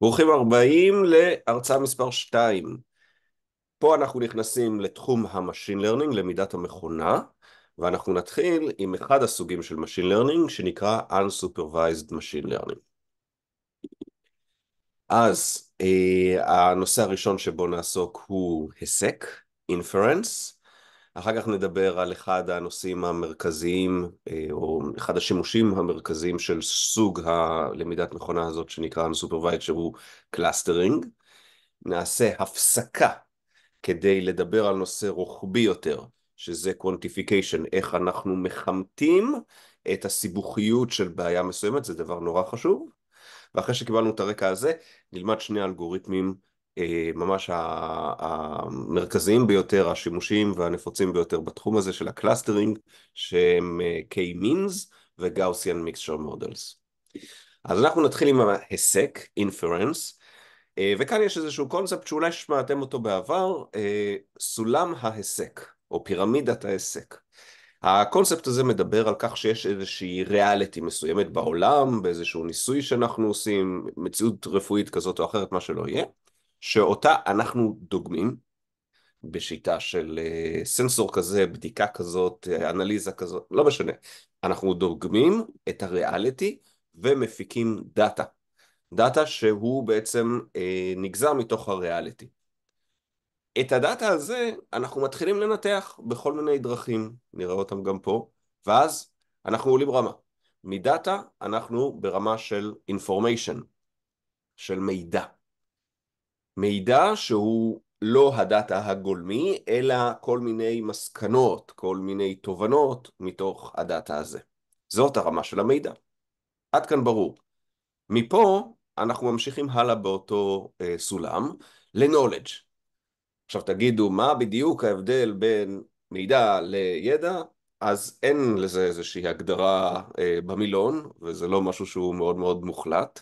ברוכים הבאים להרצאה מספר 2. פה אנחנו נכנסים לתחום המשין לרנינג, למידת המכונה, ואנחנו נתחיל עם אחד הסוגים של משין לרנינג שנקרא Unsupervised Machine Learning. אז אה, הנושא הראשון שבו נעסוק הוא היסק, inference, אחר כך נדבר על אחד הנושאים המרכזיים, אה, או אחד השימושים המרכזיים של סוג הלמידת מכונה הזאת שנקרא Unsupervised, שהוא קלאסטרינג. נעשה הפסקה כדי לדבר על נושא רוחבי יותר, שזה קוונטיפיקיישן, איך אנחנו מכמתים את הסיבוכיות של בעיה מסוימת, זה דבר נורא חשוב. ואחרי שקיבלנו את הרקע הזה, נלמד שני אלגוריתמים אה, ממש המרכזיים ביותר, השימושיים והנפוצים ביותר בתחום הזה של הקלאסטרינג, שהם אה, K-means ו-Gaussian mixture models. אז אנחנו נתחיל עם ההיסק, inference, אה, וכאן יש איזשהו קונספט שאולי שמעתם אותו בעבר, סולם ההיסק, או פירמידת ההיסק. הקונספט הזה מדבר על כך שיש איזושהי ריאליטי מסוימת בעולם, באיזשהו ניסוי שאנחנו עושים, מציאות רפואית כזאת או אחרת, מה שלא יהיה, שאותה אנחנו דוגמים בשיטה של אה, סנסור כזה, בדיקה כזאת, אה, אנליזה כזאת, לא משנה. אנחנו דוגמים את הריאליטי ומפיקים דאטה. דאטה שהוא בעצם אה, נגזר מתוך הריאליטי. את הדאטה הזה אנחנו מתחילים לנתח בכל מיני דרכים, נראה אותם גם פה, ואז אנחנו עולים רמה. מדאטה אנחנו ברמה של information, של מידע. מידע שהוא לא הדאטה הגולמי, אלא כל מיני מסקנות, כל מיני תובנות מתוך הדאטה הזה. זאת הרמה של המידע. עד כאן ברור. מפה אנחנו ממשיכים הלאה באותו אה, סולם ל-knowledge. עכשיו תגידו, מה בדיוק ההבדל בין מידע לידע? אז אין לזה איזושהי הגדרה אה, במילון, וזה לא משהו שהוא מאוד מאוד מוחלט.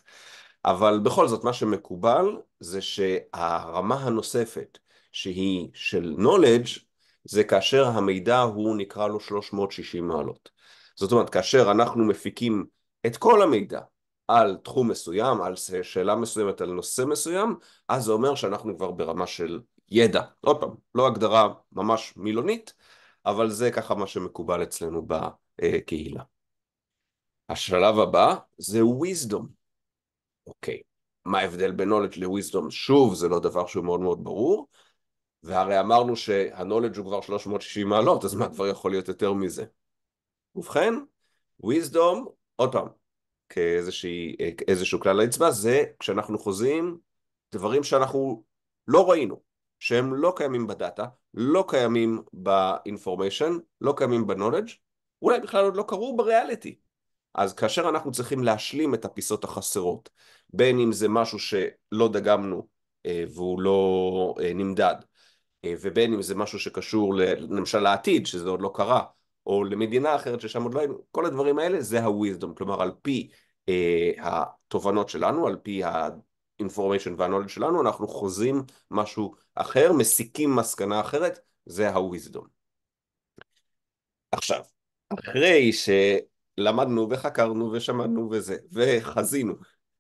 אבל בכל זאת, מה שמקובל זה שהרמה הנוספת, שהיא של knowledge, זה כאשר המידע הוא נקרא לו 360 מעלות. זאת אומרת, כאשר אנחנו מפיקים את כל המידע על תחום מסוים, על שאלה מסוימת, על נושא מסוים, אז זה אומר שאנחנו כבר ברמה של ידע. עוד פעם, לא הגדרה ממש מילונית, אבל זה ככה מה שמקובל אצלנו בקהילה. השלב הבא זה wisdom. אוקיי, מה ההבדל בין knowledge ל-wisdom? שוב, זה לא דבר שהוא מאוד מאוד ברור, והרי אמרנו שה-knowledge הוא כבר 360 מעלות, אז מה כבר יכול להיות יותר מזה? ובכן, wisdom, עוד פעם, כאיזשהו כלל האצבע, זה כשאנחנו חוזים דברים שאנחנו לא ראינו, שהם לא קיימים בדאטה, לא קיימים באינפורמיישן, לא קיימים בנולדג', אולי בכלל עוד לא קרו בריאליטי. אז כאשר אנחנו צריכים להשלים את הפיסות החסרות, בין אם זה משהו שלא דגמנו אה, והוא לא אה, נמדד, אה, ובין אם זה משהו שקשור למשל לעתיד, שזה עוד לא קרה, או למדינה אחרת ששם עוד לא היינו, כל הדברים האלה זה ה-wisdom, כלומר על פי אה, התובנות שלנו, על פי ה-information וה-knowledge שלנו, אנחנו חוזים משהו אחר, מסיקים מסקנה אחרת, זה ה-wisdom. עכשיו, אוקיי. אחרי ש... למדנו וחקרנו ושמענו וזה, וחזינו.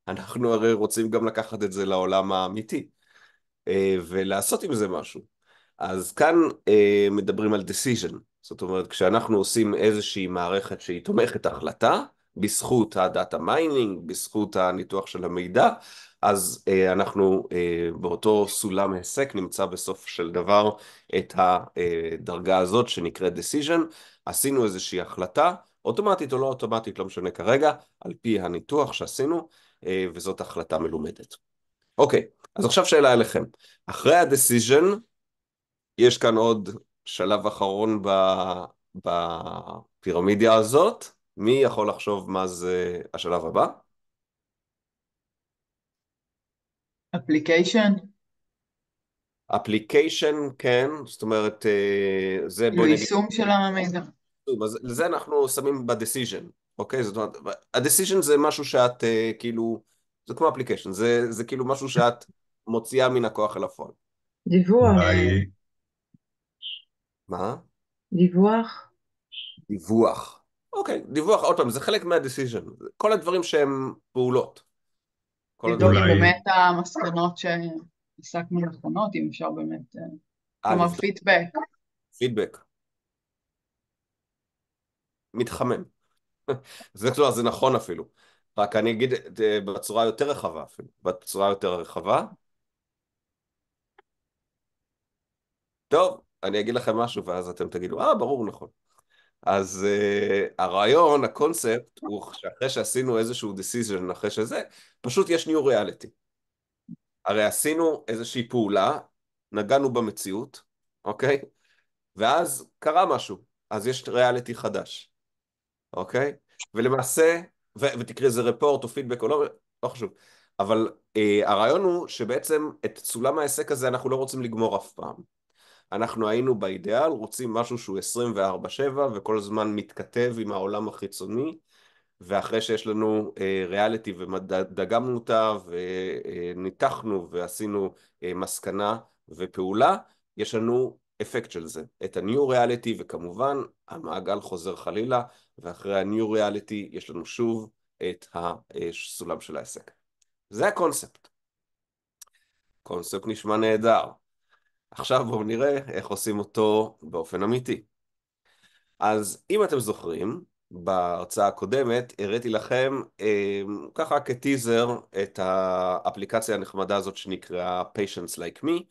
אנחנו הרי רוצים גם לקחת את זה לעולם האמיתי, אה, ולעשות עם זה משהו. אז כאן אה, מדברים על decision, זאת אומרת, כשאנחנו עושים איזושהי מערכת שהיא תומכת החלטה, בזכות הדאטה מיינינג, בזכות הניתוח של המידע, אז אה, אנחנו אה, באותו סולם היסק נמצא בסוף של דבר את הדרגה הזאת שנקראת decision, עשינו איזושהי החלטה, אוטומטית או לא אוטומטית, לא משנה כרגע, על פי הניתוח שעשינו, אה, וזאת החלטה מלומדת. אוקיי, אז עכשיו שאלה אליכם. אחרי הדיסיז'ן, יש כאן עוד שלב אחרון בפירמידיה הזאת, מי יכול לחשוב מה זה השלב הבא? אפליקיישן? אפליקיישן, כן, זאת אומרת, אה, זה בוא נגיד... יישום של המידע. אז לזה אנחנו שמים בדיסיזן, אוקיי? זאת אומרת, הדיסיזן זה משהו שאת uh, כאילו, זה כמו אפליקיישן, זה, זה כאילו משהו שאת מוציאה מן הכוח אל הפועל. דיווח. ביי. מה? דיווח. דיווח. אוקיי, דיווח, עוד פעם, זה חלק מהדיסיז'ן. כל הדברים שהם פעולות. לדאוג אם באמת המסקנות שהסקנו נכונות, אם אפשר באמת, אה, כלומר פידבק. פידבק. מתחמם. זה, כלומר, לא, זה נכון אפילו. רק אני אגיד אה, בצורה יותר רחבה אפילו. בצורה יותר רחבה. טוב, אני אגיד לכם משהו ואז אתם תגידו, אה, ברור, נכון. אז uh, הרעיון, הקונספט, הוא שאחרי שעשינו איזשהו decision, אחרי שזה, פשוט יש new reality. הרי עשינו איזושהי פעולה, נגענו במציאות, אוקיי? ואז קרה משהו, אז יש ריאליטי חדש. אוקיי? ולמעשה, ו- ותקראי איזה רפורט או פידבק או לא, לא חשוב. אבל אה, הרעיון הוא שבעצם את סולם ההיסק הזה אנחנו לא רוצים לגמור אף פעם. אנחנו היינו באידיאל, רוצים משהו שהוא 24-7 וכל הזמן מתכתב עם העולם החיצוני, ואחרי שיש לנו אה, ריאליטי ודגמנו אותה וניתחנו אה, ועשינו אה, מסקנה ופעולה, יש לנו אפקט של זה, את ה-new reality וכמובן המעגל חוזר חלילה ואחרי ה-New Reality יש לנו שוב את הסולם של העסק. זה הקונספט. קונספט נשמע נהדר. עכשיו בואו נראה איך עושים אותו באופן אמיתי. אז אם אתם זוכרים, בהרצאה הקודמת הראיתי לכם אה, ככה כטיזר את האפליקציה הנחמדה הזאת שנקראה Patients Like Me,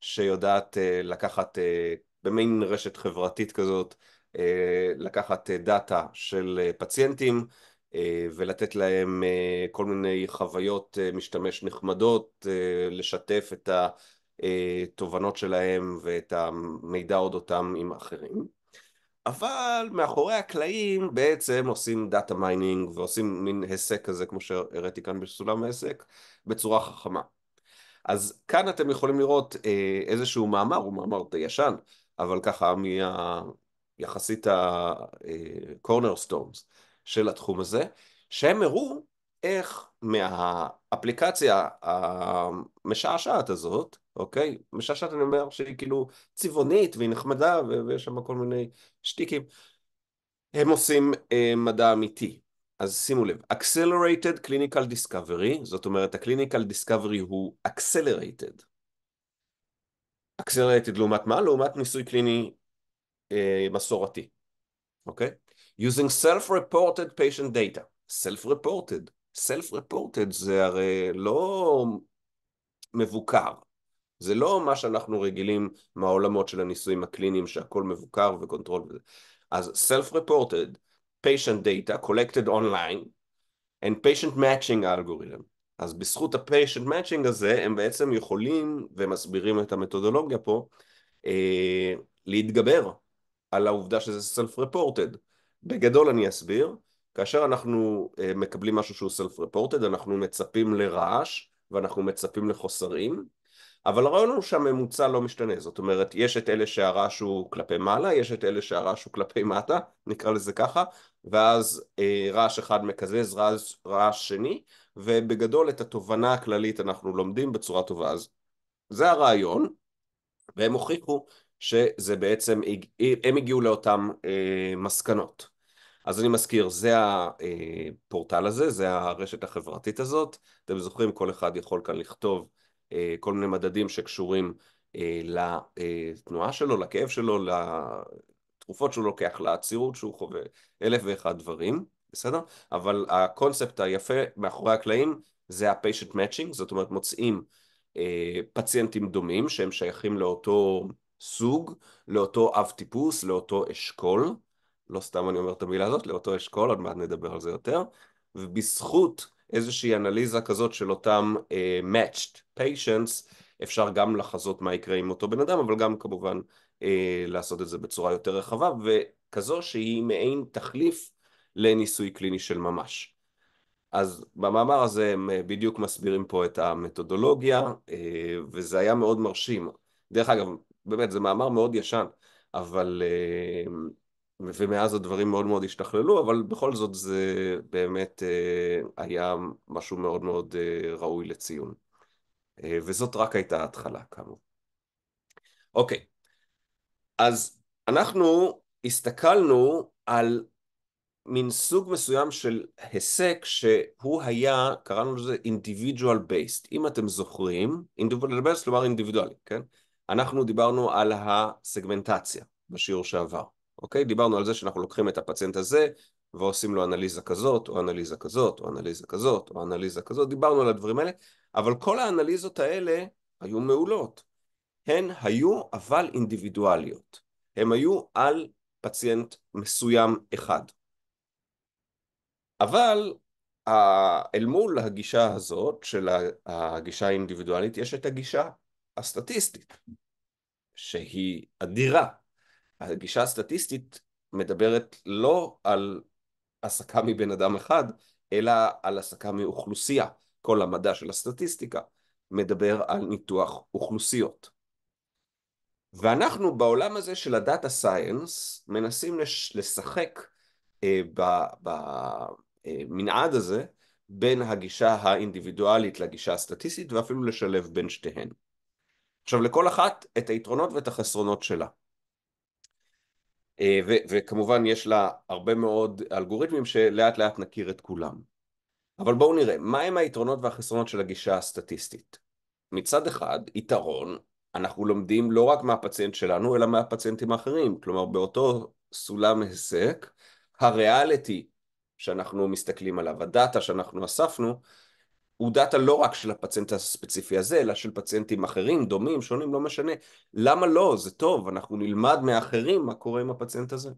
שיודעת אה, לקחת אה, במין רשת חברתית כזאת אה, לקחת אה, דאטה של אה, פציינטים ולתת להם כל מיני חוויות משתמש נחמדות, לשתף את התובנות שלהם ואת המידע עוד אותם עם אחרים. אבל מאחורי הקלעים בעצם עושים דאטה מיינינג ועושים מין היסק כזה כמו שהראיתי כאן בסולם ההיסק בצורה חכמה. אז כאן אתם יכולים לראות איזשהו מאמר, הוא מאמר די ישן, אבל ככה מה... יחסית ה-corner אה, stones של התחום הזה, שהם הראו איך מהאפליקציה המשעשעת הזאת, אוקיי? משעשעת אני אומר שהיא כאילו צבעונית והיא נחמדה ויש שם כל מיני שטיקים, הם עושים אה, מדע אמיתי. אז שימו לב, Accelerated Clinical Discovery, זאת אומרת ה-Clinical Discovery הוא Accelerated. Accelerated לעומת מה? לעומת ניסוי קליני אה, מסורתי, אוקיי? Okay? using self-reported patient data, self-reported, self-reported זה הרי לא מבוקר, זה לא מה שאנחנו רגילים מהעולמות של הניסויים הקליניים שהכל מבוקר וקונטרול וזה. אז self-reported, patient data collected online and patient matching algorithm. אז בזכות ה-patient matching הזה הם בעצם יכולים, ומסבירים את המתודולוגיה פה, אה, להתגבר על העובדה שזה self-reported. בגדול אני אסביר, כאשר אנחנו אה, מקבלים משהו שהוא self-reported, אנחנו מצפים לרעש ואנחנו מצפים לחוסרים, אבל הרעיון הוא שהממוצע לא משתנה, זאת אומרת, יש את אלה שהרעש הוא כלפי מעלה, יש את אלה שהרעש הוא כלפי מטה, נקרא לזה ככה, ואז אה, רעש אחד מקזז, רעש, רעש שני, ובגדול את התובנה הכללית אנחנו לומדים בצורה טובה. אז זה הרעיון, והם הוכיחו שזה בעצם, הם הגיעו לאותן אה, מסקנות. אז אני מזכיר, זה הפורטל אה, הזה, זה הרשת החברתית הזאת. אתם זוכרים, כל אחד יכול כאן לכתוב אה, כל מיני מדדים שקשורים לתנועה שלו, לכאב שלו, לתרופות שהוא לוקח, לעצירות שהוא חווה, אלף ואחד דברים, בסדר? אבל הקונספט היפה מאחורי הקלעים זה ה-patient matching, זאת אומרת מוצאים פציינטים דומים שהם שייכים לאותו... סוג, לאותו אב טיפוס, לאותו אשכול, לא סתם אני אומר את המילה הזאת, לאותו אשכול, עוד מעט נדבר על זה יותר, ובזכות איזושהי אנליזה כזאת של אותם uh, matched patients, אפשר גם לחזות מה יקרה עם אותו בן אדם, אבל גם כמובן uh, לעשות את זה בצורה יותר רחבה, וכזו שהיא מעין תחליף לניסוי קליני של ממש. אז במאמר הזה הם אה, בדיוק מסבירים פה את המתודולוגיה, וזה היה מאוד מרשים. דרך אגב, באמת, זה מאמר מאוד ישן, אבל... אה, ומאז הדברים מאוד מאוד השתכללו, אבל בכל זאת זה באמת אה, היה משהו מאוד מאוד אה, ראוי לציון. וזאת רק הייתה ההתחלה, כאמור. אוקיי, אז אנחנו הסתכלנו על מין סוג מסוים של היסק שהוא היה, קראנו לזה individual based, אם אתם זוכרים, individual based כלומר individual, כן? אנחנו דיברנו על הסגמנטציה בשיעור שעבר, אוקיי? דיברנו על זה שאנחנו לוקחים את הפציינט הזה ועושים לו אנליזה כזאת, או אנליזה כזאת, או אנליזה כזאת, או אנליזה כזאת, דיברנו על הדברים האלה, אבל כל האנליזות האלה היו מעולות. הן היו אבל אינדיבידואליות. הן היו על פציינט מסוים אחד. אבל אה, אל מול הגישה הזאת של הגישה האינדיבידואלית יש את הגישה הסטטיסטית, שהיא אדירה. הגישה הסטטיסטית מדברת לא על הסקה מבן אדם אחד, אלא על הסקה מאוכלוסייה. כל המדע של הסטטיסטיקה מדבר על ניתוח אוכלוסיות. ואנחנו בעולם הזה של הדאטה סייאנס מנסים לשחק אה, במנעד אה, הזה בין הגישה האינדיבידואלית לגישה הסטטיסטית ואפילו לשלב בין שתיהן. עכשיו לכל אחת את היתרונות ואת החסרונות שלה. אה, ו- וכמובן יש לה הרבה מאוד אלגוריתמים שלאט לאט נכיר את כולם. אבל בואו נראה, מהם מה היתרונות והחסרונות של הגישה הסטטיסטית? מצד אחד, יתרון, אנחנו לומדים לא רק מהפציינט שלנו, אלא מהפציינטים האחרים. כלומר, באותו סולם היסק, הריאליטי שאנחנו מסתכלים עליו, הדאטה שאנחנו אספנו, הוא דאטה לא רק של הפציינט הספציפי הזה, אלא של פציינטים אחרים, דומים, שונים, לא משנה. למה לא? זה טוב, אנחנו נלמד מאחרים מה קורה עם הפציינט הזה.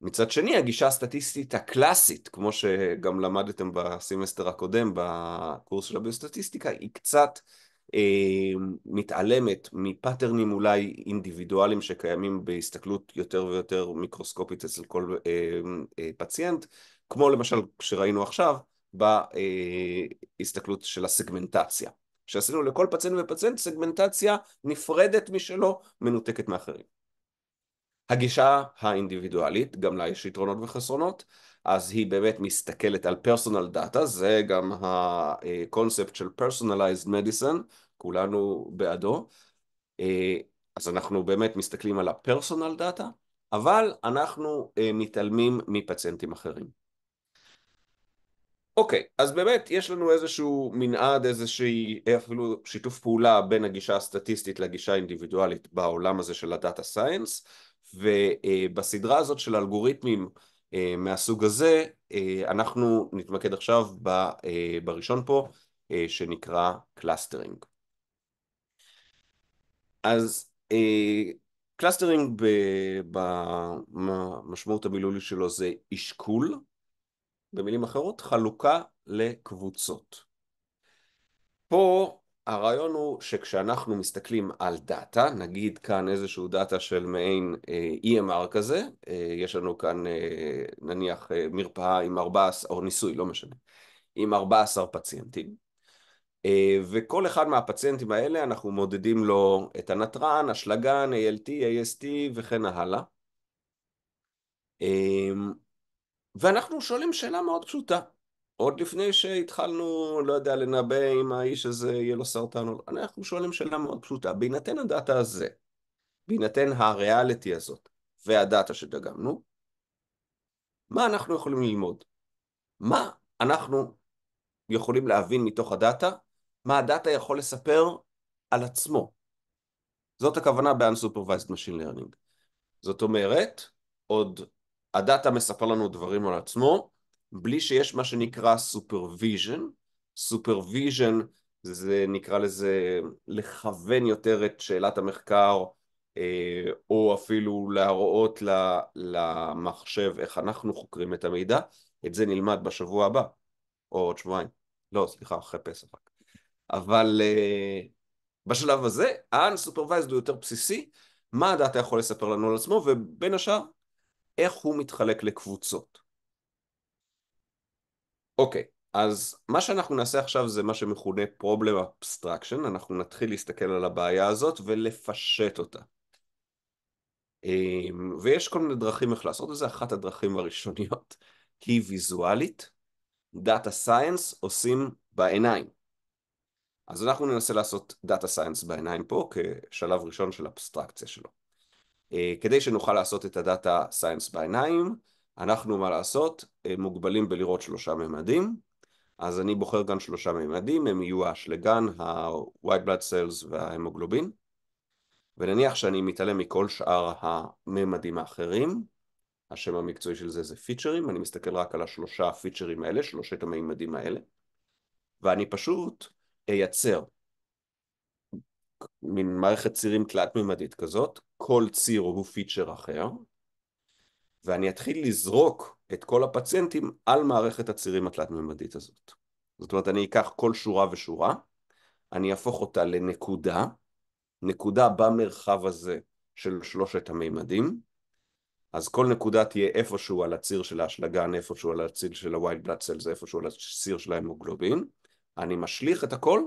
מצד שני, הגישה הסטטיסטית הקלאסית, כמו שגם למדתם בסמסטר הקודם, בקורס של הביוסטטיסטיקה, היא קצת אה, מתעלמת מפאטרנים אולי אינדיבידואליים שקיימים בהסתכלות יותר ויותר מיקרוסקופית אצל כל אה, אה, פציינט, כמו למשל שראינו עכשיו, בהסתכלות של הסגמנטציה. שעשינו לכל פציינט ופציינט סגמנטציה נפרדת משלו, מנותקת מאחרים. הגישה האינדיבידואלית, גם לה יש יתרונות וחסרונות, אז היא באמת מסתכלת על פרסונל דאטה, זה גם הקונספט של פרסונליזד מדיסן, כולנו בעדו. אה, אז אנחנו באמת מסתכלים על הפרסונל דאטה, אבל אנחנו אה, מתעלמים מפציינטים אחרים. אוקיי, okay, אז באמת יש לנו איזשהו מנעד, איזושהי אפילו שיתוף פעולה בין הגישה הסטטיסטית לגישה האינדיבידואלית בעולם הזה של הדאטה סייאנס, ובסדרה הזאת של אלגוריתמים אה, מהסוג הזה, אה, אנחנו נתמקד עכשיו אה, בראשון פה, שנקרא קלאסטרינג. אז קלאסטרינג במשמעות המילולית שלו זה אשכול, במילים אחרות, חלוקה לקבוצות. פה הרעיון הוא שכשאנחנו מסתכלים על דאטה, נגיד כאן איזשהו דאטה של מעין אה, EMR כזה, אה, יש לנו כאן אה, נניח מרפאה עם 14, או ניסוי, לא משנה, עם 14 פציינטים, וכל אחד מהפציינטים האלה אנחנו מודדים לו את הנתרן, השלגן, ALT, AST וכן הלאה. ואנחנו שואלים שאלה מאוד פשוטה. עוד לפני שהתחלנו, לא יודע, לנבא אם האיש הזה יהיה לו סרטן או לא, אנחנו שואלים שאלה מאוד פשוטה. בהינתן הדאטה הזה, בהינתן הריאליטי הזאת והדאטה שדגמנו, מה אנחנו יכולים ללמוד? מה אנחנו יכולים להבין מתוך הדאטה? מה הדאטה יכול לספר על עצמו? זאת הכוונה ב-unsupervised machine learning. זאת אומרת, עוד הדאטה מספר לנו דברים על עצמו, בלי שיש מה שנקרא סופרוויז'ן. סופרוויז'ן זה נקרא לזה לכוון יותר את שאלת המחקר אה, או אפילו להראות למחשב איך אנחנו חוקרים את המידע, את זה נלמד בשבוע הבא או עוד שבועיים, לא סליחה אחרי פסח אבל אה, בשלב הזה ה-unsupervised הוא יותר בסיסי, מה הדאטה יכול לספר לנו על עצמו ובין השאר איך הוא מתחלק לקבוצות. אוקיי, אז מה שאנחנו נעשה עכשיו זה מה שמכונה problem abstraction, אנחנו נתחיל להסתכל על הבעיה הזאת ולפשט אותה. אמ, ויש כל מיני דרכים איך לעשות את זה, אחת הדרכים הראשוניות היא ויזואלית, Data Science עושים בעיניים. אז אנחנו ננסה לעשות Data Science בעיניים פה כשלב ראשון של אבסטרקציה שלו. אה, כדי שנוכל לעשות את הדאטה סיינס בעיניים, אנחנו מה לעשות, אה, מוגבלים בלראות שלושה ממדים, אז אני בוחר כאן שלושה ממדים, הם יהיו האשלגן, ה-white blood cells וההמוגלובין, ונניח שאני מתעלם מכל שאר הממדים האחרים, השם המקצועי של זה זה פיצ'רים, אני מסתכל רק על השלושה הפיצ'רים האלה, שלושת הממדים האלה, ואני פשוט אייצר מין מערכת צירים תלת-ממדית כזאת, כל ציר הוא פיצ'ר אחר, ואני אתחיל לזרוק את כל הפציינטים על מערכת הצירים התלת-ממדית הזאת. זאת אומרת, אני אקח כל שורה ושורה, אני אהפוך אותה לנקודה, נקודה במרחב הזה של שלושת המימדים, אז כל נקודה תהיה איפשהו על הציר של האשלגן, איפשהו על הציר של ה-white blood cells, איפשהו על הציר של ההמוגלובין, אני משליך את הכל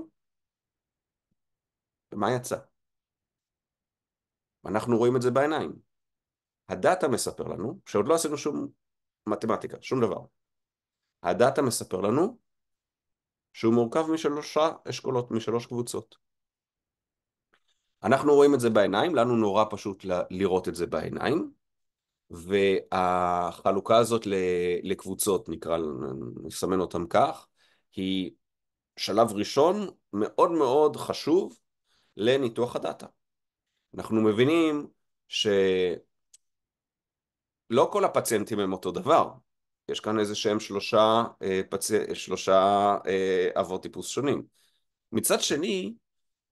ומה יצא? אנחנו רואים את זה בעיניים. הדאטה מספר לנו שעוד לא עשינו שום מתמטיקה, שום דבר. הדאטה מספר לנו שהוא מורכב משלושה אשכולות, משלוש קבוצות. אנחנו רואים את זה בעיניים, לנו נורא פשוט ל- לראות את זה בעיניים, והחלוקה הזאת לקבוצות, נקרא, נסמן אותם כך, היא שלב ראשון מאוד מאוד חשוב לניתוח הדאטה. אנחנו מבינים שלא כל הפציינטים הם אותו דבר. יש כאן איזה שהם שלושה, אה, פצ... שלושה אה, אבות טיפוס שונים. מצד שני,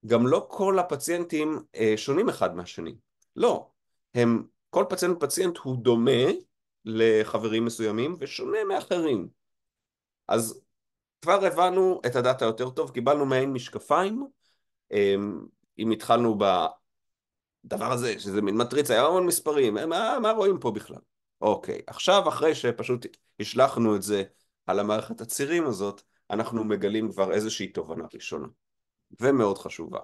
גם לא כל הפציינטים אה, שונים אחד מהשני. לא, הם, כל פציינט ופציינט הוא דומה לחברים מסוימים ושונה מאחרים. אז כבר הבנו את הדאטה יותר טוב, קיבלנו מעין משקפיים אמ, אם התחלנו בדבר הזה, שזה מין מטריצה, היה המון מספרים, מה, מה רואים פה בכלל? אוקיי, עכשיו אחרי שפשוט השלכנו את זה על המערכת הצירים הזאת, אנחנו מגלים כבר איזושהי תובנה ראשונה, ומאוד חשובה.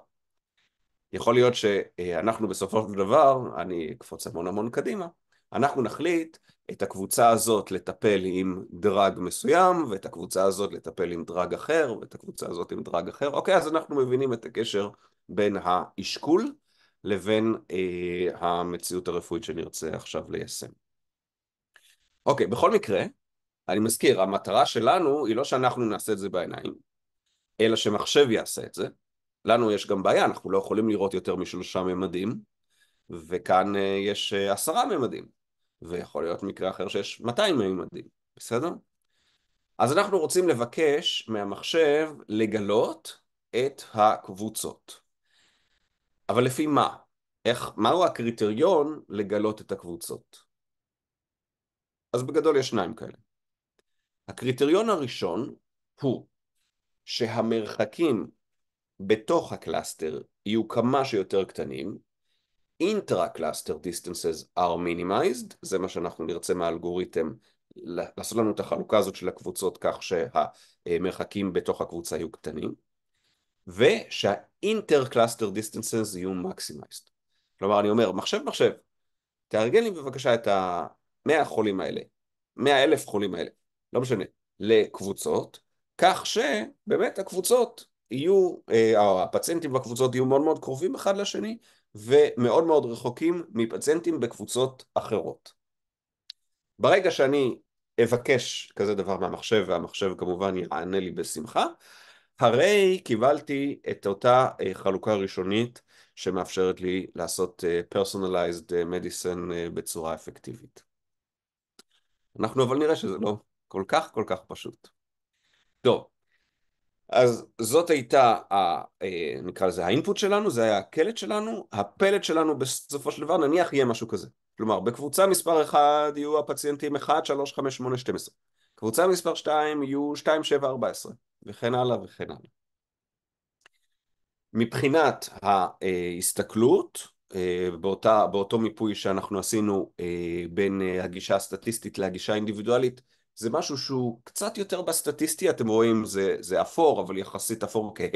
יכול להיות שאנחנו בסופו של דבר, אני אקפוץ המון המון קדימה, אנחנו נחליט את הקבוצה הזאת לטפל עם דרג מסוים, ואת הקבוצה הזאת לטפל עם דרג אחר, ואת הקבוצה הזאת עם דרג אחר. אוקיי, אז אנחנו מבינים את הקשר בין האשכול לבין אה, המציאות הרפואית שנרצה עכשיו ליישם. אוקיי, בכל מקרה, אני מזכיר, המטרה שלנו היא לא שאנחנו נעשה את זה בעיניים, אלא שמחשב יעשה את זה. לנו יש גם בעיה, אנחנו לא יכולים לראות יותר משלושה ממדים, וכאן אה, יש אה, עשרה ממדים. ויכול להיות מקרה אחר שיש 200 מימדים, בסדר? אז אנחנו רוצים לבקש מהמחשב לגלות את הקבוצות. אבל לפי מה? איך, מהו הקריטריון לגלות את הקבוצות? אז בגדול יש שניים כאלה. הקריטריון הראשון הוא שהמרחקים בתוך הקלאסטר יהיו כמה שיותר קטנים, intra-cluster distances are minimized, זה מה שאנחנו נרצה מהאלגוריתם, לעשות לנו את החלוקה הזאת של הקבוצות כך שהמרחקים בתוך הקבוצה יהיו קטנים, ושה-inter-cluster distances יהיו maximized. כלומר, אני אומר, מחשב מחשב, תארגן לי בבקשה את ה-100 חולים האלה, 100 אלף חולים האלה, לא משנה, לקבוצות, כך שבאמת הקבוצות יהיו, אה, או הפציינטים בקבוצות יהיו מאוד מאוד קרובים אחד לשני, ומאוד מאוד רחוקים מפציינטים בקבוצות אחרות. ברגע שאני אבקש כזה דבר מהמחשב, והמחשב כמובן יענה לי בשמחה, הרי קיבלתי את אותה אה, חלוקה ראשונית שמאפשרת לי לעשות אה, personalized אה, medicine בצורה אפקטיבית. אנחנו אבל נראה שזה לא כל כך כל כך פשוט. טוב, אז זאת הייתה, ה, אה, נקרא לזה האינפוט שלנו, זה היה הקלט שלנו, הפלט שלנו בסופו של דבר נניח יהיה משהו כזה. כלומר, בקבוצה מספר 1 יהיו הפציינטים 1, 3, 5, 8, 12. קבוצה מספר 2 יהיו 2, 7, 14, וכן הלאה וכן הלאה. מבחינת ההסתכלות, אה, באותה, באותו מיפוי שאנחנו עשינו אה, בין הגישה הסטטיסטית להגישה האינדיבידואלית, זה משהו שהוא קצת יותר בסטטיסטי, אתם רואים זה, זה אפור, אבל יחסית אפור כהה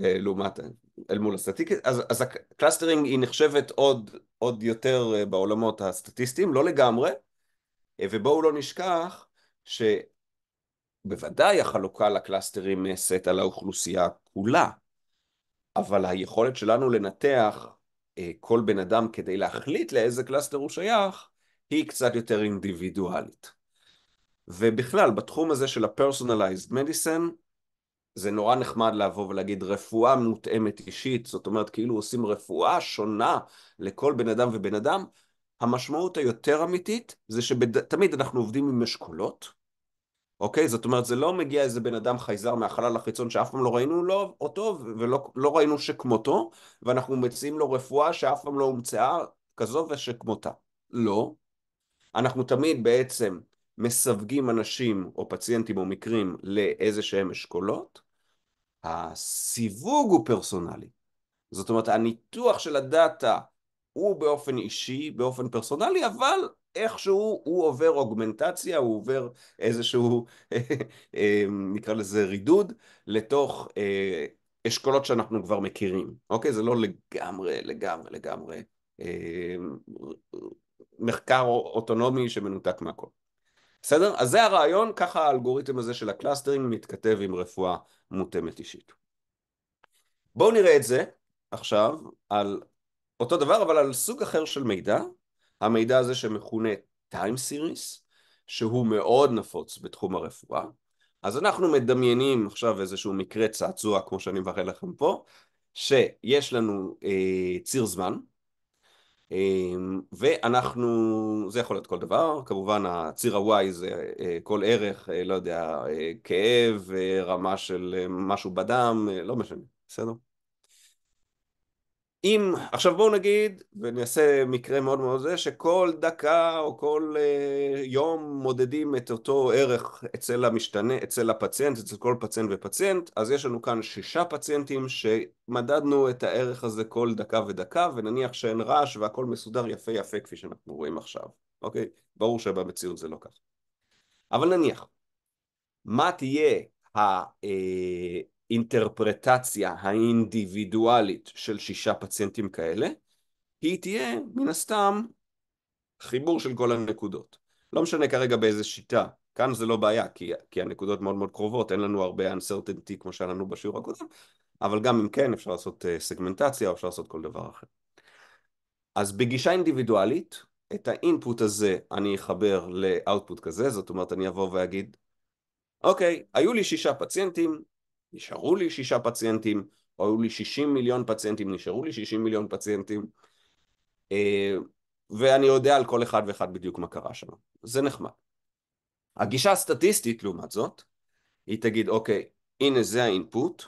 אה, לעומת, אל מול הסטטיסטי, אז, אז הקלאסטרינג היא נחשבת עוד, עוד יותר אה, בעולמות הסטטיסטיים, לא לגמרי, אה, ובואו לא נשכח שבוודאי החלוקה לקלאסטרים נעשית על האוכלוסייה כולה, אבל היכולת שלנו לנתח כל בן אדם כדי להחליט לאיזה קלאסטר הוא שייך, היא קצת יותר אינדיבידואלית. ובכלל, בתחום הזה של ה-personalized medicine, זה נורא נחמד לבוא ולהגיד רפואה מותאמת אישית, זאת אומרת כאילו עושים רפואה שונה לכל בן אדם ובן אדם, המשמעות היותר אמיתית זה שתמיד שבד... אנחנו עובדים עם אשכולות, אוקיי? זאת אומרת זה לא מגיע איזה בן אדם חייזר מהחלל החיצון שאף פעם לא ראינו לא, אותו ולא לא ראינו שכמותו, ואנחנו מציעים לו רפואה שאף פעם לא הומצאה כזו ושכמותה. לא. אנחנו תמיד בעצם מסווגים אנשים או פציינטים או מקרים לאיזה שהם אשכולות, הסיווג הוא פרסונלי. זאת אומרת, הניתוח של הדאטה הוא באופן אישי, באופן פרסונלי, אבל איכשהו הוא עובר אוגמנטציה, הוא עובר איזשהו, אה, נקרא לזה רידוד, לתוך אה, אשכולות שאנחנו כבר מכירים, אוקיי? זה לא לגמרי, לגמרי, לגמרי אה, מחקר אוטונומי שמנותק מהכל. בסדר? אז זה הרעיון, ככה האלגוריתם הזה של הקלאסטרינג מתכתב עם רפואה מותאמת אישית. בואו נראה את זה עכשיו על אותו דבר, אבל על סוג אחר של מידע, המידע הזה שמכונה time series, שהוא מאוד נפוץ בתחום הרפואה. אז אנחנו מדמיינים עכשיו איזשהו מקרה צעצוע, כמו שאני מראה לכם פה, שיש לנו אה, ציר זמן, אמ, ואנחנו, זה יכול להיות כל דבר, כמובן הציר ה-Y זה אה, כל ערך, אה, לא יודע, אה, כאב, רמה של משהו בדם, לא משנה, בסדר? אם, עכשיו בואו נגיד, ואני אעשה מקרה מאוד מאוד זה, שכל דקה או כל uh, יום מודדים את אותו ערך אצל המשתנה, אצל הפציינט, אצל כל פציינט ופציינט, אז יש לנו כאן שישה פציינטים שמדדנו את הערך הזה כל דקה ודקה, ונניח שאין רעש והכל מסודר יפה יפה כפי שאנחנו רואים עכשיו, אוקיי? ברור שבמציאות זה לא ככה. אבל נניח, מה תהיה ה... אה, האינטרפרטציה האינדיבידואלית של שישה פציינטים כאלה, היא תהיה מן הסתם חיבור של כל הנקודות. לא משנה כרגע באיזה שיטה, כאן זה לא בעיה, כי, כי הנקודות מאוד מאוד קרובות, אין לנו הרבה uncertainty כמו שהיה לנו בשיעור הקודם, אבל גם אם כן אפשר לעשות סגמנטציה אה, או אפשר לעשות כל דבר אחר. אז בגישה אינדיבידואלית, את האינפוט הזה אני אחבר לאוטפוט כזה, זאת אומרת אני אבוא ואגיד, אוקיי, היו לי שישה פציינטים, נשארו לי שישה פציינטים, או היו לי שישים מיליון פציינטים, נשארו לי שישים מיליון פציינטים, אה, ואני יודע על כל אחד ואחד בדיוק מה קרה שם. זה נחמד. הגישה הסטטיסטית, לעומת זאת, היא תגיד, אוקיי, הנה זה האינפוט,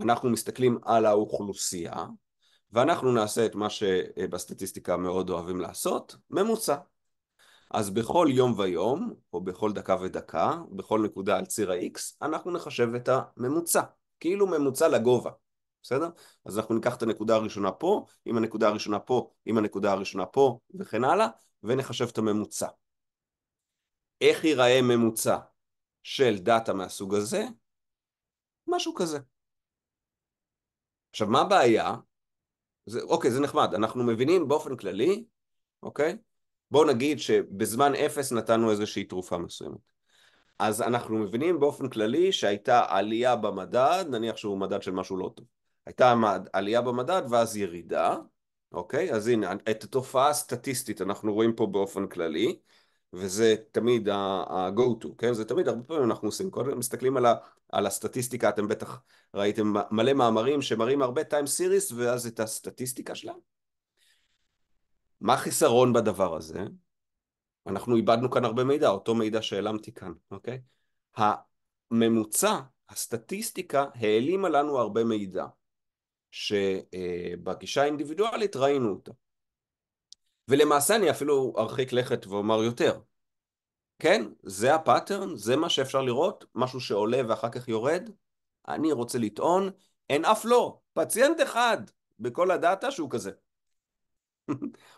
אנחנו מסתכלים על האוכלוסייה, ואנחנו נעשה את מה שבסטטיסטיקה מאוד אוהבים לעשות, ממוצע. אז בכל יום ויום, או בכל דקה ודקה, בכל נקודה על ציר ה-X, אנחנו נחשב את הממוצע, כאילו ממוצע לגובה, בסדר? אז אנחנו ניקח את הנקודה הראשונה פה, עם הנקודה הראשונה פה, עם הנקודה הראשונה פה, וכן הלאה, ונחשב את הממוצע. איך ייראה ממוצע של דאטה מהסוג הזה? משהו כזה. עכשיו, מה הבעיה? זה, אוקיי, זה נחמד. אנחנו מבינים באופן כללי, אוקיי? בואו נגיד שבזמן אפס נתנו איזושהי תרופה מסוימת. אז אנחנו מבינים באופן כללי שהייתה עלייה במדד, נניח שהוא מדד של משהו לא טוב. הייתה עלייה במדד ואז ירידה, אוקיי? אז הנה, את התופעה הסטטיסטית אנחנו רואים פה באופן כללי, וזה תמיד ה-go to, כן? זה תמיד, הרבה פעמים אנחנו עושים, קודם מסתכלים על, ה- על הסטטיסטיקה, אתם בטח ראיתם מלא מאמרים שמראים הרבה time series, ואז את הסטטיסטיקה שלהם. מה החיסרון בדבר הזה? אנחנו איבדנו כאן הרבה מידע, אותו מידע שהעלמתי כאן, אוקיי? הממוצע, הסטטיסטיקה, העלימה לנו הרבה מידע, שבגישה אה, האינדיבידואלית ראינו אותה. ולמעשה אני אפילו ארחיק לכת ואומר יותר. כן, זה הפאטרן, זה מה שאפשר לראות, משהו שעולה ואחר כך יורד. אני רוצה לטעון, אין אף לא, פציינט אחד בכל הדאטה שהוא כזה.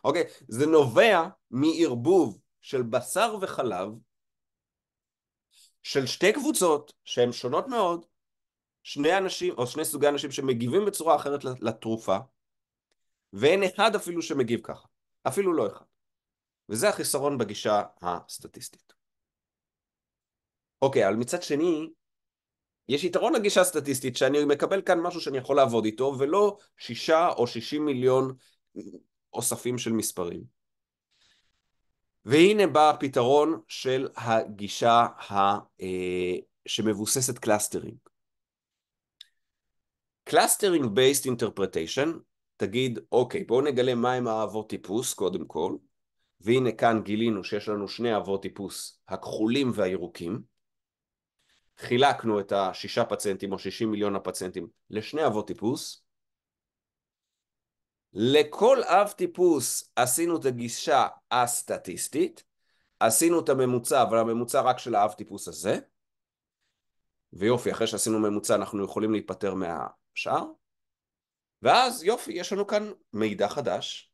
אוקיי? okay? זה נובע מערבוב של בשר וחלב של שתי קבוצות שהן שונות מאוד, שני אנשים או שני סוגי אנשים שמגיבים בצורה אחרת לתרופה, ואין אחד אפילו שמגיב ככה, אפילו לא אחד. וזה החיסרון בגישה הסטטיסטית. אוקיי, אבל מצד שני, יש יתרון לגישה הסטטיסטית שאני מקבל כאן משהו שאני יכול לעבוד איתו, ולא שישה או שישים מיליון אוספים של מספרים. והנה בא הפתרון של הגישה ה, אה, שמבוססת קלסטרינג. קלסטרינג בייסט אינטרפרטיישן, תגיד, אוקיי, בואו נגלה מהם האבות טיפוס קודם כל, והנה כאן גילינו שיש לנו שני אבות טיפוס, הכחולים והירוקים. חילקנו את השישה פציינטים או שישים מיליון הפציינטים לשני אבות טיפוס, לכל אב טיפוס עשינו את הגישה הסטטיסטית, עשינו את הממוצע, אבל הממוצע רק של האב טיפוס הזה, ויופי, אחרי שעשינו ממוצע אנחנו יכולים להיפטר מהשאר, ואז יופי, יש לנו כאן מידע חדש,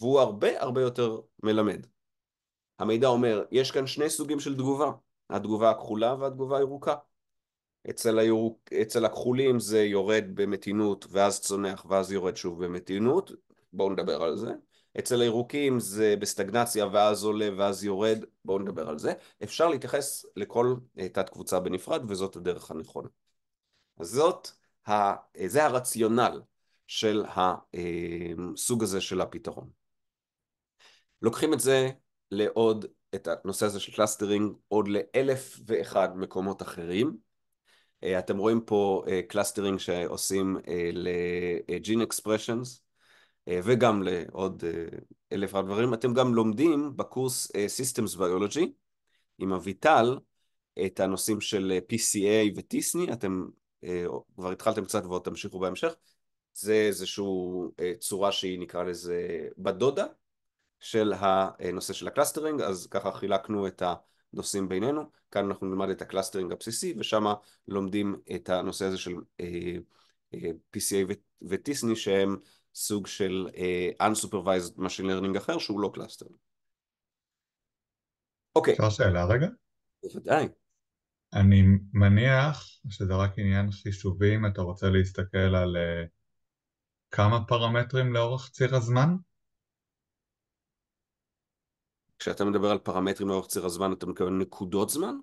והוא הרבה הרבה יותר מלמד. המידע אומר, יש כאן שני סוגים של תגובה, התגובה הכחולה והתגובה הירוקה. אצל, היור... אצל הכחולים זה יורד במתינות ואז צונח ואז יורד שוב במתינות, בואו נדבר על זה. אצל הירוקים זה בסטגנציה ואז עולה ואז יורד, בואו נדבר על זה. אפשר להתייחס לכל אה, תת קבוצה בנפרד וזאת הדרך הנכונה. אז זאת, ה... אה, זה הרציונל של הסוג אה, הזה של הפתרון. לוקחים את זה לעוד, את הנושא הזה של קלאסטרינג, עוד לאלף ואחד מקומות אחרים, אה, אתם רואים פה קלאסטרינג אה, שעושים אה, לג'ין אקספרשנס וגם לעוד אלף אחד דברים. אתם גם לומדים בקורס Systems Biology עם אביטל את הנושאים של PCA וטיסני, אתם כבר התחלתם קצת ועוד תמשיכו בהמשך. זה איזושהי צורה שהיא נקרא לזה בדודה של הנושא של הקלאסטרינג, אז ככה חילקנו את ה... נושאים בינינו, כאן אנחנו נלמד את הקלאסטרינג הבסיסי ושם לומדים את הנושא הזה של אה, אה, PCA וטיסני שהם סוג של אה, Unsupervised Machine Learning אחר שהוא לא קלאסטרינג. אוקיי. אפשר שאלה רגע? בוודאי. אני מניח שזה רק עניין חישובי אם אתה רוצה להסתכל על אה, כמה פרמטרים לאורך ציר הזמן? כשאתה מדבר על פרמטרים לאורך ציר הזמן, אתה מקבל נקודות זמן?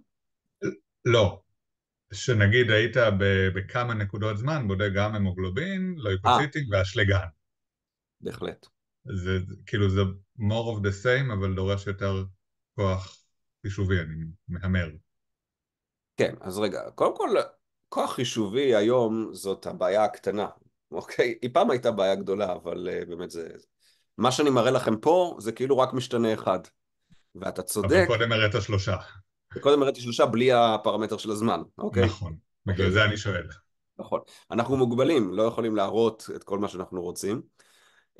לא. שנגיד היית בכמה נקודות זמן, בודק גם המוגלובין, לויקוציטים לא אה. והשלגן. בהחלט. זה כאילו זה more of the same, אבל דורש יותר כוח חישובי, אני מהמר. כן, אז רגע, קודם כל, כוח חישובי היום זאת הבעיה הקטנה, אוקיי? היא פעם הייתה בעיה גדולה, אבל uh, באמת זה... מה שאני מראה לכם פה זה כאילו רק משתנה אחד. ואתה צודק. אבל קודם הראית שלושה. קודם הראיתי שלושה בלי הפרמטר של הזמן, אוקיי? נכון, בגלל זה אני שואל. נכון. אנחנו מוגבלים, לא יכולים להראות את כל מה שאנחנו רוצים.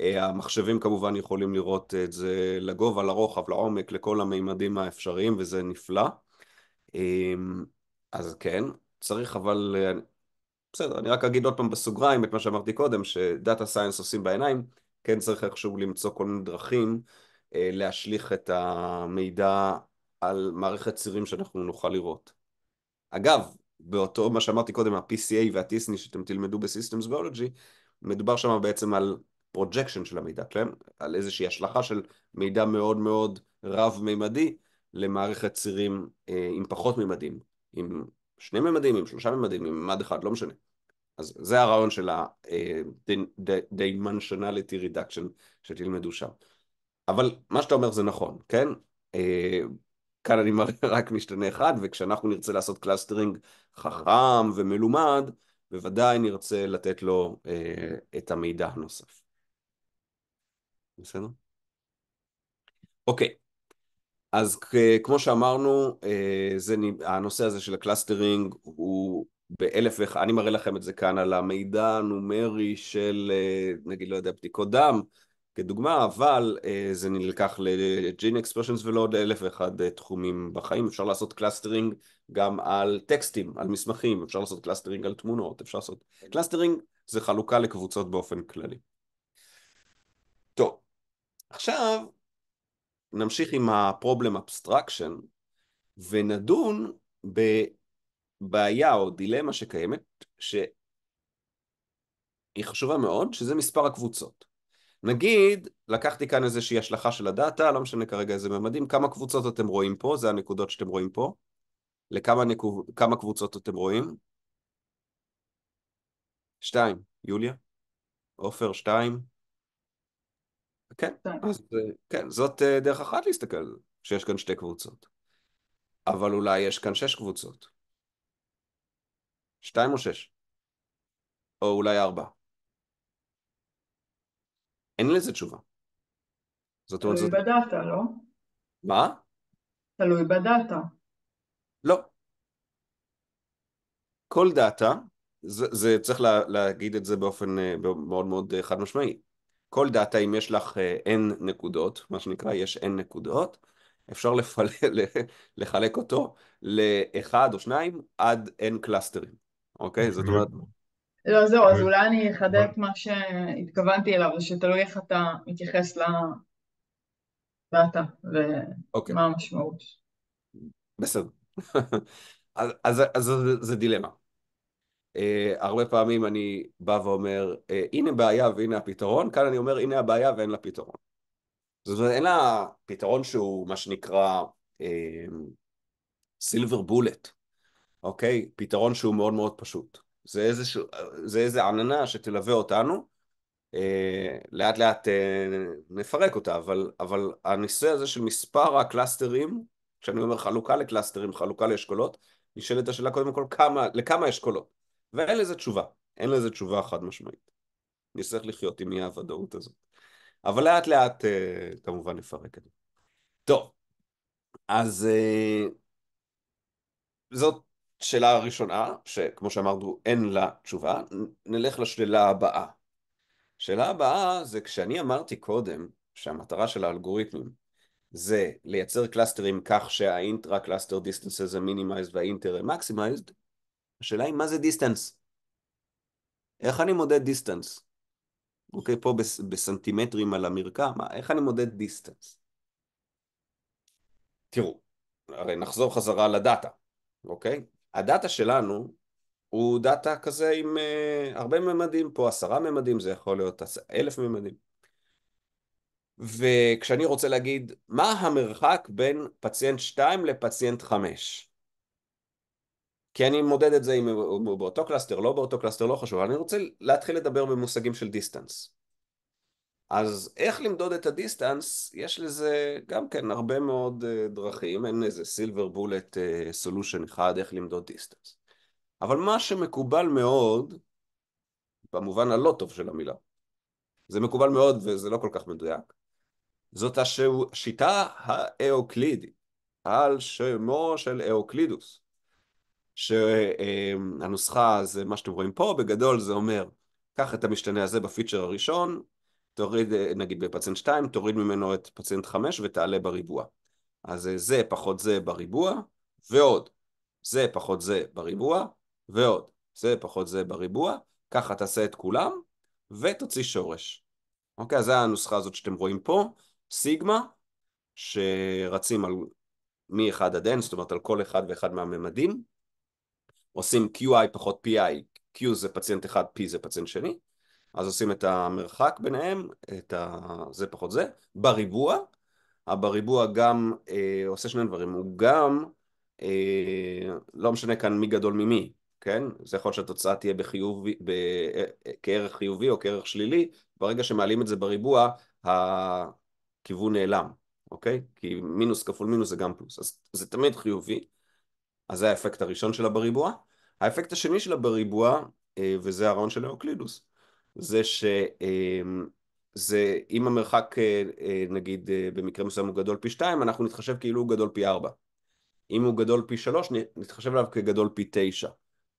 אה, המחשבים כמובן יכולים לראות את זה לגובה, לרוחב, לעומק, לכל המימדים האפשריים, וזה נפלא. אמ, אז כן, צריך אבל... אה, בסדר, אני רק אגיד עוד פעם בסוגריים את מה שאמרתי קודם, שדאטה סיינס עושים בעיניים, כן צריך איכשהו למצוא כל מיני דרכים אה, להשליך את המידע על מערכת צירים שאנחנו נוכל לראות. אגב, באותו מה שאמרתי קודם, ה-PCA וה-TISNI e שאתם תלמדו ב-Systems Biology, מדובר שם בעצם על projection של המידע, כן? על איזושהי השלכה של מידע מאוד מאוד רב-מימדי למערכת צירים אה, עם פחות מימדים, עם שני מימדים, עם שלושה מימדים, עם מימד אחד, לא משנה. אז זה הרעיון של ה-dimensionality אה, reduction שתלמדו שם. אבל מה שאתה אומר זה נכון, כן? אה, כאן אני מראה רק משתנה אחד, וכשאנחנו נרצה לעשות קלאסטרינג חכם ומלומד, בוודאי נרצה לתת לו אה, את המידע הנוסף. בסדר? אוקיי, אז כמו שאמרנו, אה, זה, הנושא הזה של הקלאסטרינג הוא באלף ואחד, אני מראה לכם את זה כאן על המידע הנומרי של, אה, נגיד, לא יודע, בדיקות דם, כדוגמה, אבל uh, זה נלקח לג'ין אקספרשנס ולא עוד אלף ואחד uh, תחומים בחיים. אפשר לעשות קלאסטרינג גם על טקסטים, על מסמכים, אפשר לעשות קלאסטרינג על תמונות, אפשר לעשות... קלאסטרינג זה חלוקה לקבוצות באופן כללי. טוב, עכשיו נמשיך עם ה-problem abstraction ונדון בבעיה או דילמה שקיימת, שהיא חשובה מאוד, שזה מספר הקבוצות. נגיד, לקחתי כאן איזושהי השלכה של הדאטה, לא משנה כרגע איזה ממדים, כמה קבוצות אתם רואים פה, זה הנקודות שאתם רואים פה, לכמה נקו... כמה קבוצות אתם רואים? שתיים, יוליה? עופר, שתיים? כן, אז, אה, כן, זאת אה, דרך אחת להסתכל שיש כאן שתי קבוצות. אבל אולי יש כאן שש קבוצות. שתיים או שש? או אולי ארבע. אין לזה תשובה. זאת אומרת... תלוי זאת... בדאטה, לא? מה? תלוי בדאטה. לא. כל דאטה, זה, זה צריך לה, להגיד את זה באופן אה, מאוד מאוד אה, חד משמעי. כל דאטה, אם יש לך אה, n נקודות, מה שנקרא יש n נקודות, אפשר לפל... לחלק אותו לאחד או שניים עד n קלאסטרים, אוקיי? זאת אומרת, לא, זהו, אז אולי אני אחדד את מה שהתכוונתי אליו, זה שתלוי איך אתה מתייחס לדאטה אוקיי. ומה המשמעות. בסדר. אז אז, אז זה דילמה. Uh, הרבה פעמים אני בא ואומר, uh, הנה בעיה והנה הפתרון, כאן אני אומר, הנה הבעיה ואין לה פתרון. זאת אומרת, אין לה פתרון שהוא מה שנקרא סילבר אה, בולט, אוקיי? פתרון שהוא מאוד מאוד פשוט. זה איזה, זה איזה עננה שתלווה אותנו, אה, לאט לאט אה, נפרק אותה, אבל, אבל הנושא הזה של מספר הקלאסטרים, כשאני אומר חלוקה לקלאסטרים, חלוקה לאשכולות, נשאלת השאלה קודם כל כמה, לכמה אשכולות, ואין לזה תשובה, אין לזה תשובה חד משמעית. נצטרך לחיות עם אי הוודאות הזאת. אבל לאט לאט אה, כמובן נפרק את זה. טוב, אז אה, זאת שאלה הראשונה, שכמו שאמרנו אין לה תשובה, נלך לשאלה הבאה. שאלה הבאה זה כשאני אמרתי קודם שהמטרה של האלגוריתמים זה לייצר קלאסטרים כך שהאינטרה קלאסטר דיסטנס הם מינימייזד והאינטר הם מקסימייזד, השאלה היא מה זה דיסטנס? איך אני מודד דיסטנס? אוקיי, פה בס, בסנטימטרים על המרקע, מה, איך אני מודד דיסטנס? תראו, הרי נחזור חזרה לדאטה, אוקיי? הדאטה שלנו הוא דאטה כזה עם uh, הרבה ממדים, פה עשרה ממדים, זה יכול להיות אלף ממדים. וכשאני רוצה להגיד מה המרחק בין פציינט 2 לפציינט 5, כי אני מודד את זה אם הוא באותו קלאסטר, לא באותו קלאסטר, לא חשוב, אני רוצה להתחיל לדבר במושגים של דיסטנס. אז איך למדוד את הדיסטנס, יש לזה גם כן הרבה מאוד אה, דרכים, אין איזה סילבר בולט סולושן אחד איך למדוד דיסטנס. אבל מה שמקובל מאוד, במובן הלא טוב של המילה, זה מקובל מאוד וזה לא כל כך מדויק, זאת השיטה האוקלידית, על שמו של אוקלידוס, שהנוסחה אה, זה מה שאתם רואים פה, בגדול זה אומר, קח את המשתנה הזה בפיצ'ר הראשון, תוריד, נגיד בפציינט 2, תוריד ממנו את פציינט 5 ותעלה בריבוע. אז אה, זה פחות זה בריבוע, ועוד. זה פחות זה בריבוע, ועוד. זה פחות זה בריבוע, ככה תעשה את כולם, ותוציא שורש. אוקיי, אז זו הנוסחה הזאת שאתם רואים פה, סיגמה, שרצים על מ-1 עד n, זאת אומרת על כל אחד ואחד מהממדים, עושים qi פחות pi, q זה פציינט אחד, p זה פציינט שני, אז עושים את המרחק ביניהם, את ה... זה פחות זה, בריבוע, הבריבוע גם אה, עושה שני דברים, הוא גם, אה, לא משנה כאן מי גדול ממי, כן? זה יכול להיות שהתוצאה תהיה בחיוב, ב... אה, אה, כערך חיובי או כערך שלילי, ברגע שמעלים את זה בריבוע, הכיוון נעלם, אוקיי? כי מינוס כפול מינוס זה גם פלוס, אז זה תמיד חיובי, אז זה האפקט הראשון שלה בריבוע. האפקט השני שלה בריבוע, אה, וזה הרעיון של אוקלידוס. זה שאם אמ, המרחק אה, אה, נגיד אה, במקרה מסוים הוא גדול פי 2 אנחנו נתחשב כאילו הוא גדול פי 4 אם הוא גדול פי 3 נתחשב עליו כגדול פי 9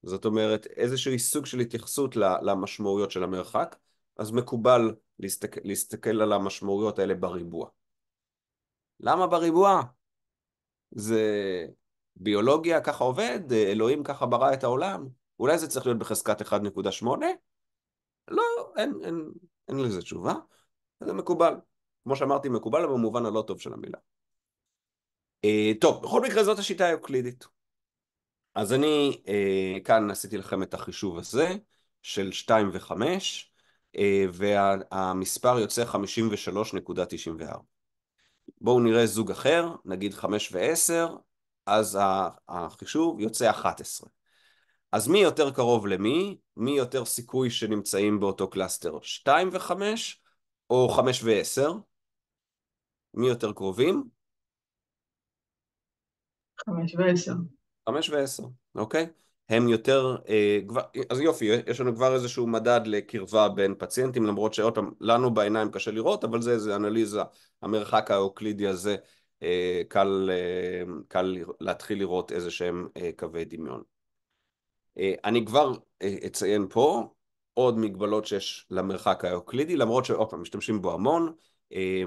זאת אומרת איזשהו סוג של התייחסות למשמעויות של המרחק אז מקובל להסתכל, להסתכל על המשמעויות האלה בריבוע למה בריבוע? זה ביולוגיה ככה עובד, אלוהים ככה ברא את העולם, אולי זה צריך להיות בחזקת 1.8? לא, אין, אין, אין לזה תשובה, זה מקובל. כמו שאמרתי, מקובל במובן הלא טוב של המילה. אה, טוב, בכל מקרה זאת השיטה האוקלידית. אז אני אה, כאן עשיתי לכם את החישוב הזה של 2 ו-5, אה, והמספר יוצא 53.94. בואו נראה זוג אחר, נגיד 5 ו-10, אז החישוב יוצא 11. אז מי יותר קרוב למי? מי יותר סיכוי שנמצאים באותו קלאסטר? 2 ו-5 או 5 ו-10? מי יותר קרובים? 5 ו-10. 5 ו-10, אוקיי? הם יותר, אה, אז יופי, יש לנו כבר איזשהו מדד לקרבה בין פציינטים, למרות שעוד פעם, לנו בעיניים קשה לראות, אבל זה איזה אנליזה, המרחק האוקלידי הזה, אה, קל, אה, קל להתחיל לראות איזה שהם אה, קווי דמיון. אה, אני כבר אה, אציין פה עוד מגבלות שיש למרחק האוקלידי, למרות שעוד פעם משתמשים בו המון. אה,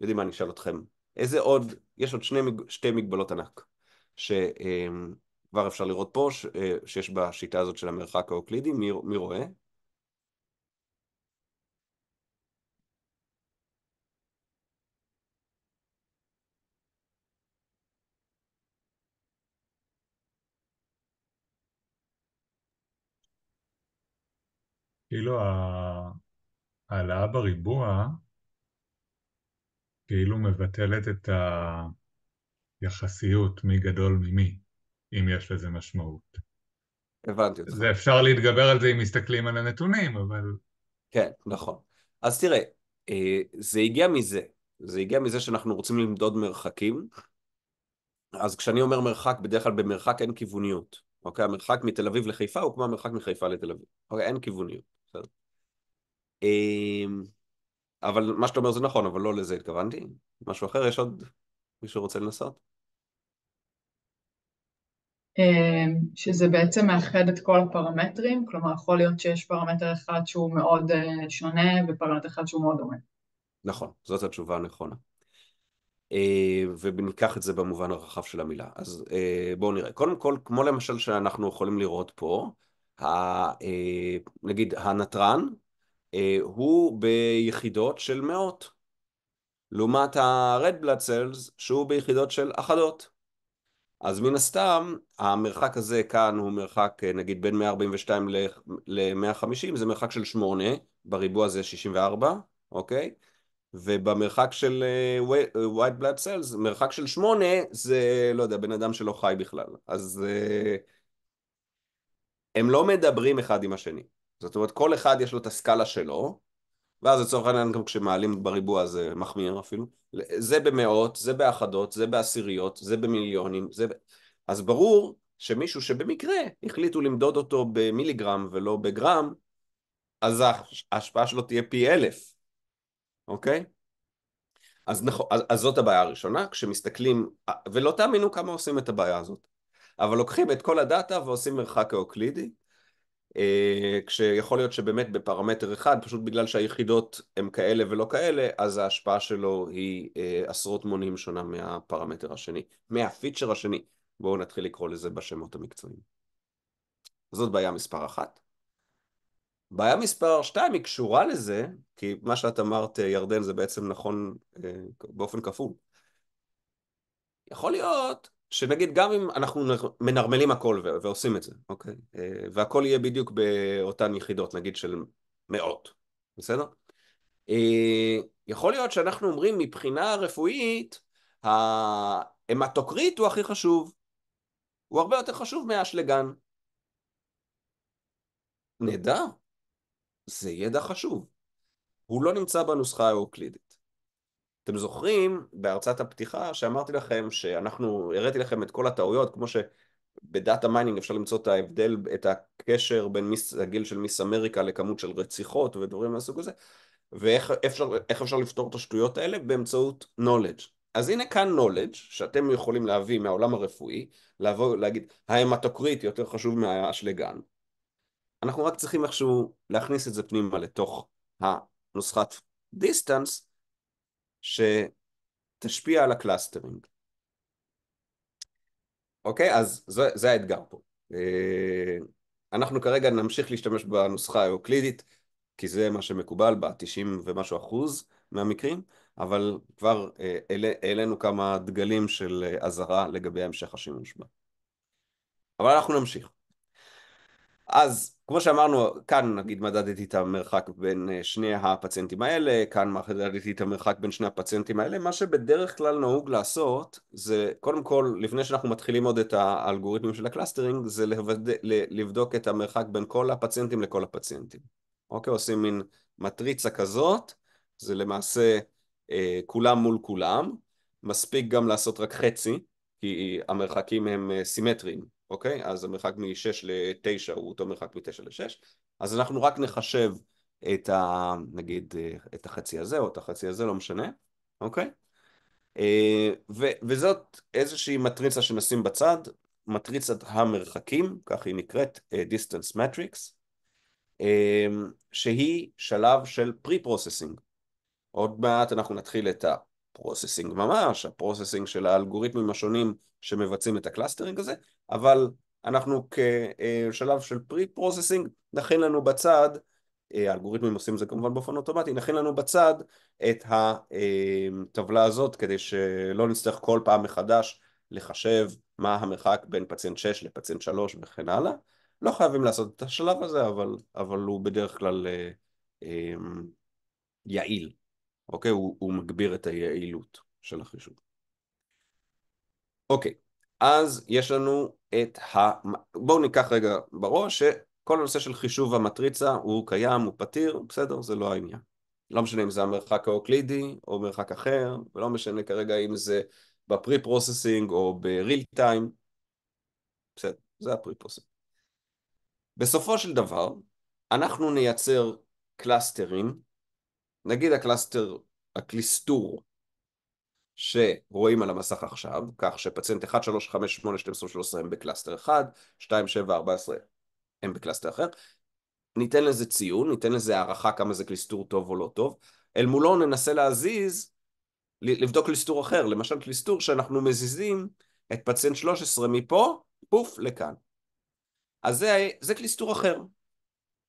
יודעים מה, אני אשאל אתכם. איזה עוד, יש עוד שני, שתי מגבלות ענק, שכבר אפשר לראות פה, שיש בשיטה הזאת של המרחק האוקלידי, מי, מי רואה? כאילו העלאה בריבוע כאילו מבטלת את היחסיות מי גדול ממי, אם יש לזה משמעות. הבנתי אותך. זה אפשר להתגבר על זה אם מסתכלים על הנתונים, אבל... כן, נכון. אז תראה, אה, זה הגיע מזה. זה הגיע מזה שאנחנו רוצים למדוד מרחקים. אז כשאני אומר מרחק, בדרך כלל במרחק אין כיווניות. אוקיי? המרחק מתל אביב לחיפה הוא כמו המרחק מחיפה לתל אביב. אוקיי? אין כיווניות. אמ, אבל מה שאתה אומר זה נכון, אבל לא לזה התכוונתי. משהו אחר, יש עוד מישהו רוצה לנסות? אמ, שזה בעצם מאחד את כל הפרמטרים, כלומר יכול להיות שיש פרמטר אחד שהוא מאוד אה, שונה ופרמטר אחד שהוא מאוד דומה. נכון, זאת התשובה הנכונה. אמ, וניקח את זה במובן הרחב של המילה. אז אה, בואו נראה. קודם כל, כמו למשל שאנחנו יכולים לראות פה, ה, אה, נגיד הנתרן, אה, הוא ביחידות של מאות, לעומת ה-Red Blood Cells שהוא ביחידות של אחדות. אז מן הסתם, המרחק הזה כאן הוא מרחק אה, נגיד בין 142 ל-150, זה מרחק של 8, בריבוע זה 64, אוקיי? ובמרחק של White Blood Cells, מרחק של 8 זה, לא יודע, בן אדם שלא חי בכלל. אז... הם לא מדברים אחד עם השני. זאת אומרת, כל אחד יש לו את הסקאלה שלו, ואז לצורך העניין גם כשמעלים בריבוע זה אה, מחמיר אפילו, זה במאות, זה באחדות, זה בעשיריות, זה במיליונים, זה... אז ברור שמישהו שבמקרה החליטו למדוד אותו במיליגרם ולא בגרם, אז ההשפעה שלו תהיה פי אלף, אוקיי? אז נכון, אז, אז זאת הבעיה הראשונה, כשמסתכלים, אה, ולא תאמינו כמה עושים את הבעיה הזאת. אבל לוקחים את כל הדאטה ועושים מרחק האוקלידי, אה, כשיכול להיות שבאמת בפרמטר אחד, פשוט בגלל שהיחידות הן כאלה ולא כאלה, אז ההשפעה שלו היא אה, עשרות מונים שונה מהפרמטר השני, מהפיצ'ר השני. בואו נתחיל לקרוא לזה בשמות המקצועיים. זאת בעיה מספר אחת. בעיה מספר שתיים היא קשורה לזה, כי מה שאת אמרת, אה, ירדן, זה בעצם נכון באופן כפול. יכול להיות שנגיד גם אם אנחנו מנרמלים הכל ועושים את זה, אוקיי? אה, והכל יהיה בדיוק באותן יחידות, נגיד של מאות, בסדר? אה, יכול להיות שאנחנו אומרים מבחינה רפואית, ההמטוקריט הוא הכי חשוב, הוא הרבה יותר חשוב מהאשלגן. נהדר, זה ידע חשוב. הוא לא נמצא בנוסחה האוקלידית. אתם זוכרים בהרצאת הפתיחה שאמרתי לכם שאנחנו, הראיתי לכם את כל הטעויות, כמו שבדאטה מיינינג אפשר למצוא את ההבדל, את הקשר בין מיס, הגיל של מיס אמריקה לכמות של רציחות ודברים מהסוג הזה, ואיך אפשר, אפשר לפתור את השטויות האלה? באמצעות knowledge. אז הנה כאן knowledge שאתם יכולים להביא מהעולם הרפואי, לבוא, להגיד ההמטוקריט יותר חשוב מהאשלגן. אנחנו רק צריכים איכשהו להכניס את זה פנימה לתוך הנוסחת דיסטנס, שתשפיע על הקלאסטרינג. אוקיי? אז זה, זה האתגר פה. אה, אנחנו כרגע נמשיך להשתמש בנוסחה האוקלידית, כי זה מה שמקובל ב-90 ומשהו אחוז מהמקרים, אבל כבר אה, העלינו כמה דגלים של אה, אזהרה לגבי המשך השימוש בה. אבל אנחנו נמשיך. אז כמו שאמרנו, כאן נגיד מדדתי את המרחק בין אה, שני הפציינטים האלה, כאן מדדתי את המרחק בין שני הפציינטים האלה, מה שבדרך כלל נהוג לעשות זה קודם כל, לפני שאנחנו מתחילים עוד את האלגוריתמים של הקלאסטרינג, זה לבד... לבדוק את המרחק בין כל הפציינטים לכל הפציינטים. אוקיי, עושים מין מטריצה כזאת, זה למעשה אה, כולם מול כולם, מספיק גם לעשות רק חצי, כי המרחקים הם אה, סימטריים, אוקיי? אז המרחק מ-6 ל-9 הוא אותו מרחק מ-9 ל-6, אז אנחנו רק נחשב את ה... נגיד, את החצי הזה או את החצי הזה, לא משנה, אוקיי? אה, ו- וזאת איזושהי מטריצה שנשים בצד, מטריצת המרחקים, כך היא נקראת, אה, distance matrix, אה, שהיא שלב של pre-processing. עוד מעט אנחנו נתחיל את ה... פרוססינג ממש, הפרוססינג של האלגוריתמים השונים שמבצעים את הקלאסטרינג הזה, אבל אנחנו כשלב של פרי-פרוססינג נכין לנו בצד, אה, האלגוריתמים עושים את זה כמובן באופן אוטומטי, נכין לנו בצד את הטבלה אה, הזאת כדי שלא נצטרך כל פעם מחדש לחשב מה המרחק בין פציינט 6 לפציינט 3 וכן הלאה. לא חייבים לעשות את השלב הזה, אבל, אבל הוא בדרך כלל אה, אה, יעיל. אוקיי? הוא, הוא מגביר את היעילות של החישוב. אוקיי, אז יש לנו את ה... בואו ניקח רגע בראש שכל הנושא של חישוב המטריצה הוא קיים, הוא פתיר, בסדר? זה לא העניין. לא משנה אם זה המרחק האוקלידי או מרחק אחר, ולא משנה כרגע אם זה בפרי-פרוססינג או בריל טיים, בסדר, זה הפרי-פרוססינג. בסופו של דבר, אנחנו נייצר קלאסטרים נגיד הקלסטר, הקליסטור שרואים על המסך עכשיו, כך שפציינט 1, 3, 5, 8, 12, 13 הם בקלסטר 1, 2, 7, 14 הם בקלסטר אחר, ניתן לזה ציון, ניתן לזה הערכה כמה זה קליסטור טוב או לא טוב, אל מולו ננסה להזיז, לבדוק קליסטור אחר, למשל קליסטור שאנחנו מזיזים את פציינט 13 מפה, פוף, לכאן. אז זה, זה קליסטור אחר,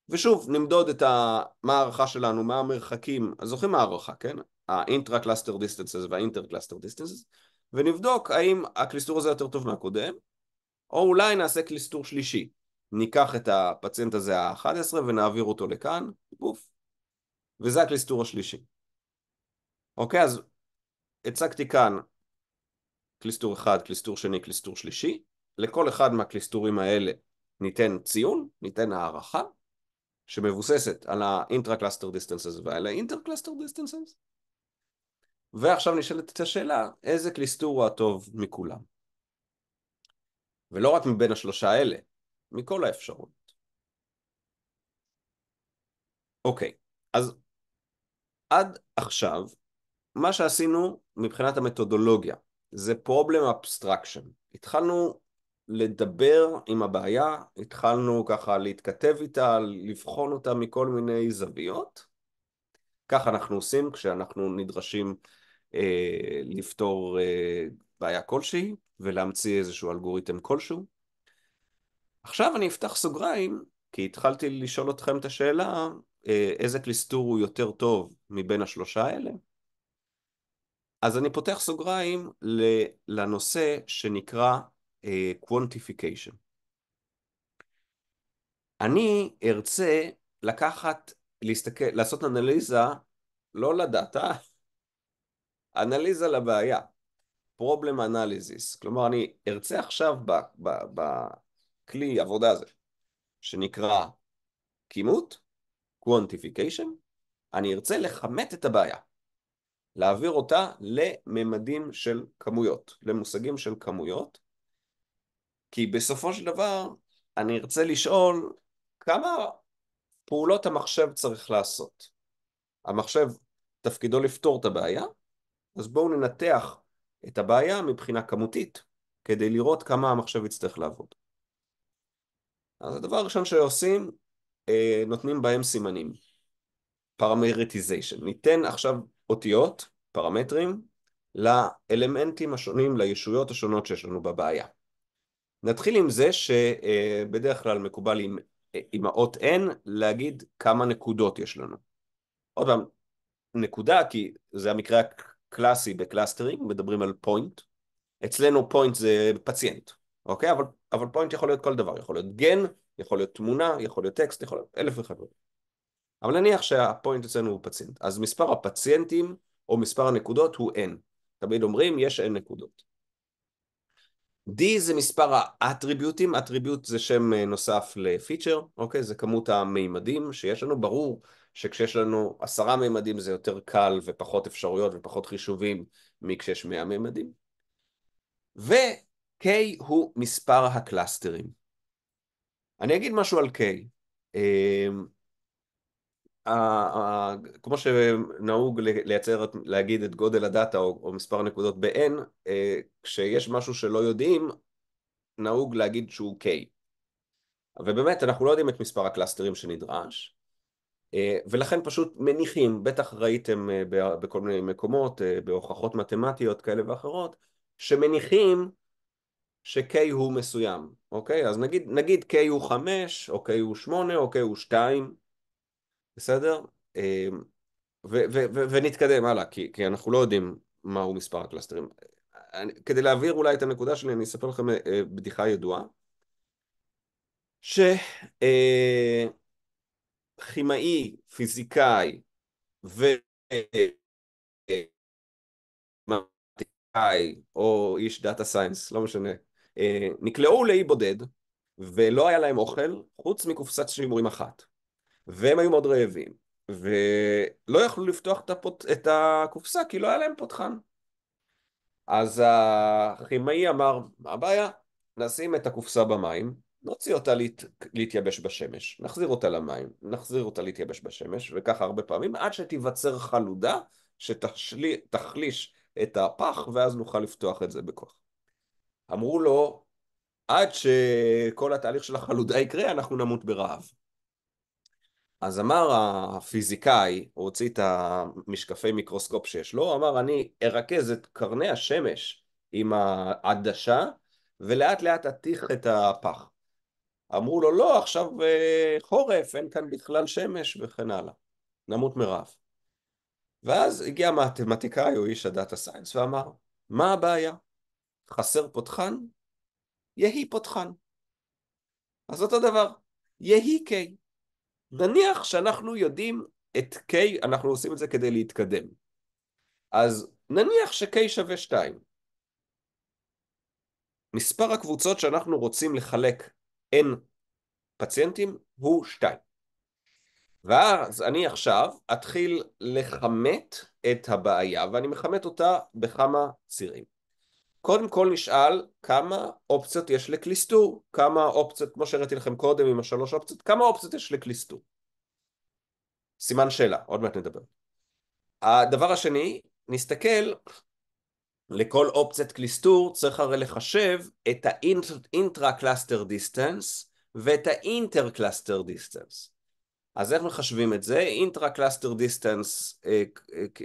ושוב, נמדוד את המערכה שלנו, מה המרחקים, אז זוכרים מה כן? ה-intra-cluster distances וה-inter-cluster distances, ונבדוק האם הקליסטור הזה יותר טוב מהקודם, או אולי נעשה קליסטור שלישי. ניקח את הפציינט הזה ה-11 ונעביר אותו לכאן, פוף. וזה הקליסטור השלישי. אוקיי, אז הצגתי כאן קליסטור אחד, קליסטור שני, קליסטור שלישי. לכל אחד מהקליסטורים האלה ניתן ציון, ניתן הערכה, שמבוססת על ה-intra-cluster distances ועל ה-inter-cluster distances. ועכשיו נשאלת את השאלה, איזה קליסטור הוא הטוב מכולם? ולא רק מבין השלושה האלה, מכל האפשרות. אוקיי, אז עד עכשיו, מה שעשינו מבחינת המתודולוגיה, זה problem abstraction. התחלנו לדבר עם הבעיה, התחלנו ככה להתכתב איתה, לבחון אותה מכל מיני זוויות. כך אנחנו עושים כשאנחנו נדרשים אה, לפתור אה, בעיה כלשהי ולהמציא איזשהו אלגוריתם כלשהו. עכשיו אני אפתח סוגריים, כי התחלתי לשאול אתכם את השאלה, אה, איזה קליסטור הוא יותר טוב מבין השלושה האלה? אז אני פותח סוגריים לנושא שנקרא קוונטיפיקיישן. אה, אני ארצה לקחת, להסתכל, לעשות אנליזה לא לדאטה, אנליזה לבעיה, problem analysis, כלומר אני ארצה עכשיו בכלי עבודה הזה שנקרא כימות, quantification, אני ארצה לכמת את הבעיה, להעביר אותה לממדים של כמויות, למושגים של כמויות, כי בסופו של דבר, אני ארצה לשאול כמה פעולות המחשב צריך לעשות. המחשב, תפקידו לפתור את הבעיה, אז בואו ננתח את הבעיה מבחינה כמותית, כדי לראות כמה המחשב יצטרך לעבוד. אז הדבר הראשון שעושים, אה, נותנים בהם סימנים. פרמטריזיישן. ניתן עכשיו אותיות, פרמטרים, לאלמנטים השונים, לישויות השונות שיש לנו בבעיה. נתחיל עם זה שבדרך כלל מקובל עם, עם האות N להגיד כמה נקודות יש לנו. עוד פעם, נקודה כי זה המקרה הקלאסי בקלאסטרים, מדברים על פוינט. אצלנו פוינט זה פציינט, אוקיי? אבל, אבל פוינט יכול להיות כל דבר, יכול להיות גן, יכול להיות תמונה, יכול להיות טקסט, יכול להיות אלף ואחד אבל נניח שהפוינט אצלנו הוא פציינט, אז מספר הפציינטים או מספר הנקודות הוא N. תמיד אומרים יש N נקודות. D זה מספר האטריביוטים, אטריביוט זה שם אה, נוסף לפיצ'ר, אוקיי? זה כמות המימדים שיש לנו, ברור שכשיש לנו עשרה מימדים זה יותר קל ופחות אפשרויות ופחות חישובים מכשיש מאה מימדים. ו-K הוא מספר הקלאסטרים. אני אגיד משהו על K. אמ, כמו שנהוג לייצר, להגיד את גודל הדאטה או, או מספר נקודות ב-N, אה, כשיש משהו שלא יודעים, נהוג להגיד שהוא K. ובאמת, אנחנו לא יודעים את מספר הקלאסטרים שנדרש, אה, ולכן פשוט מניחים, בטח ראיתם אה, בכל מיני מקומות, בהוכחות מתמטיות כאלה ואחרות, שמניחים ש-K הוא מסוים, אוקיי? אז נגיד, נגיד K הוא 5, או K הוא 8, או K הוא 2, בסדר? אמ, ונתקדם הלאה, כי, כי אנחנו לא יודעים מהו מספר הקלסטרים. אני, כדי להעביר אולי את הנקודה שלי, אני אספר לכם אה, אה, בדיחה ידועה, שכימאי, אה, פיזיקאי ומתמטיקאי, או איש דאטה סיינס, לא משנה, נקלעו לאי בודד, ולא היה להם אוכל, חוץ מקופסת שימורים אחת. והם היו מאוד רעבים, ולא יכלו לפתוח את, הפות... את הקופסה כי לא היה להם פותחן. אז הכימאי אמר, מה הבעיה? נשים את הקופסה במים, נוציא אותה להת... להתייבש בשמש, נחזיר אותה למים, נחזיר אותה להתייבש בשמש, וככה הרבה פעמים, עד שתיווצר חלודה שתחליש את הפח, ואז נוכל לפתוח את זה בכוח. אמרו לו, עד שכל התהליך של החלודה יקרה, אנחנו נמות ברעב. אז אמר הפיזיקאי, הוא הוציא את המשקפי מיקרוסקופ שיש לו, אמר אני ארכז את קרני השמש עם העדשה ולאט לאט אתיך את הפח. אמרו לו לא, עכשיו אה, חורף, אין כאן בכלל שמש וכן הלאה, נמות מרעב. ואז הגיע מתמטיקאי, הוא איש הדאטה סיינס, ואמר, מה הבעיה? חסר פותחן? יהי פותחן. אז אותו דבר, יהי קיי. נניח שאנחנו יודעים את K, אנחנו עושים את זה כדי להתקדם. אז נניח ש-K שווה 2. מספר הקבוצות שאנחנו רוצים לחלק N פציינטים הוא 2. ואז אני עכשיו אתחיל לכמת את הבעיה, ואני מכמת אותה בכמה צירים. קודם כל נשאל כמה אופציות יש לקליסטור, כמה אופציות, כמו שהראיתי לכם קודם עם השלוש אופציות, כמה אופציות יש לקליסטור? סימן שאלה, עוד מעט נדבר. הדבר השני, נסתכל, לכל אופציית קליסטור צריך הרי לחשב את האינטרה-קלאסטר דיסטנס ואת האינטר-קלאסטר דיסטנס. אז איך מחשבים את זה? אינטרה-קלאסטר אה, דיסטנס,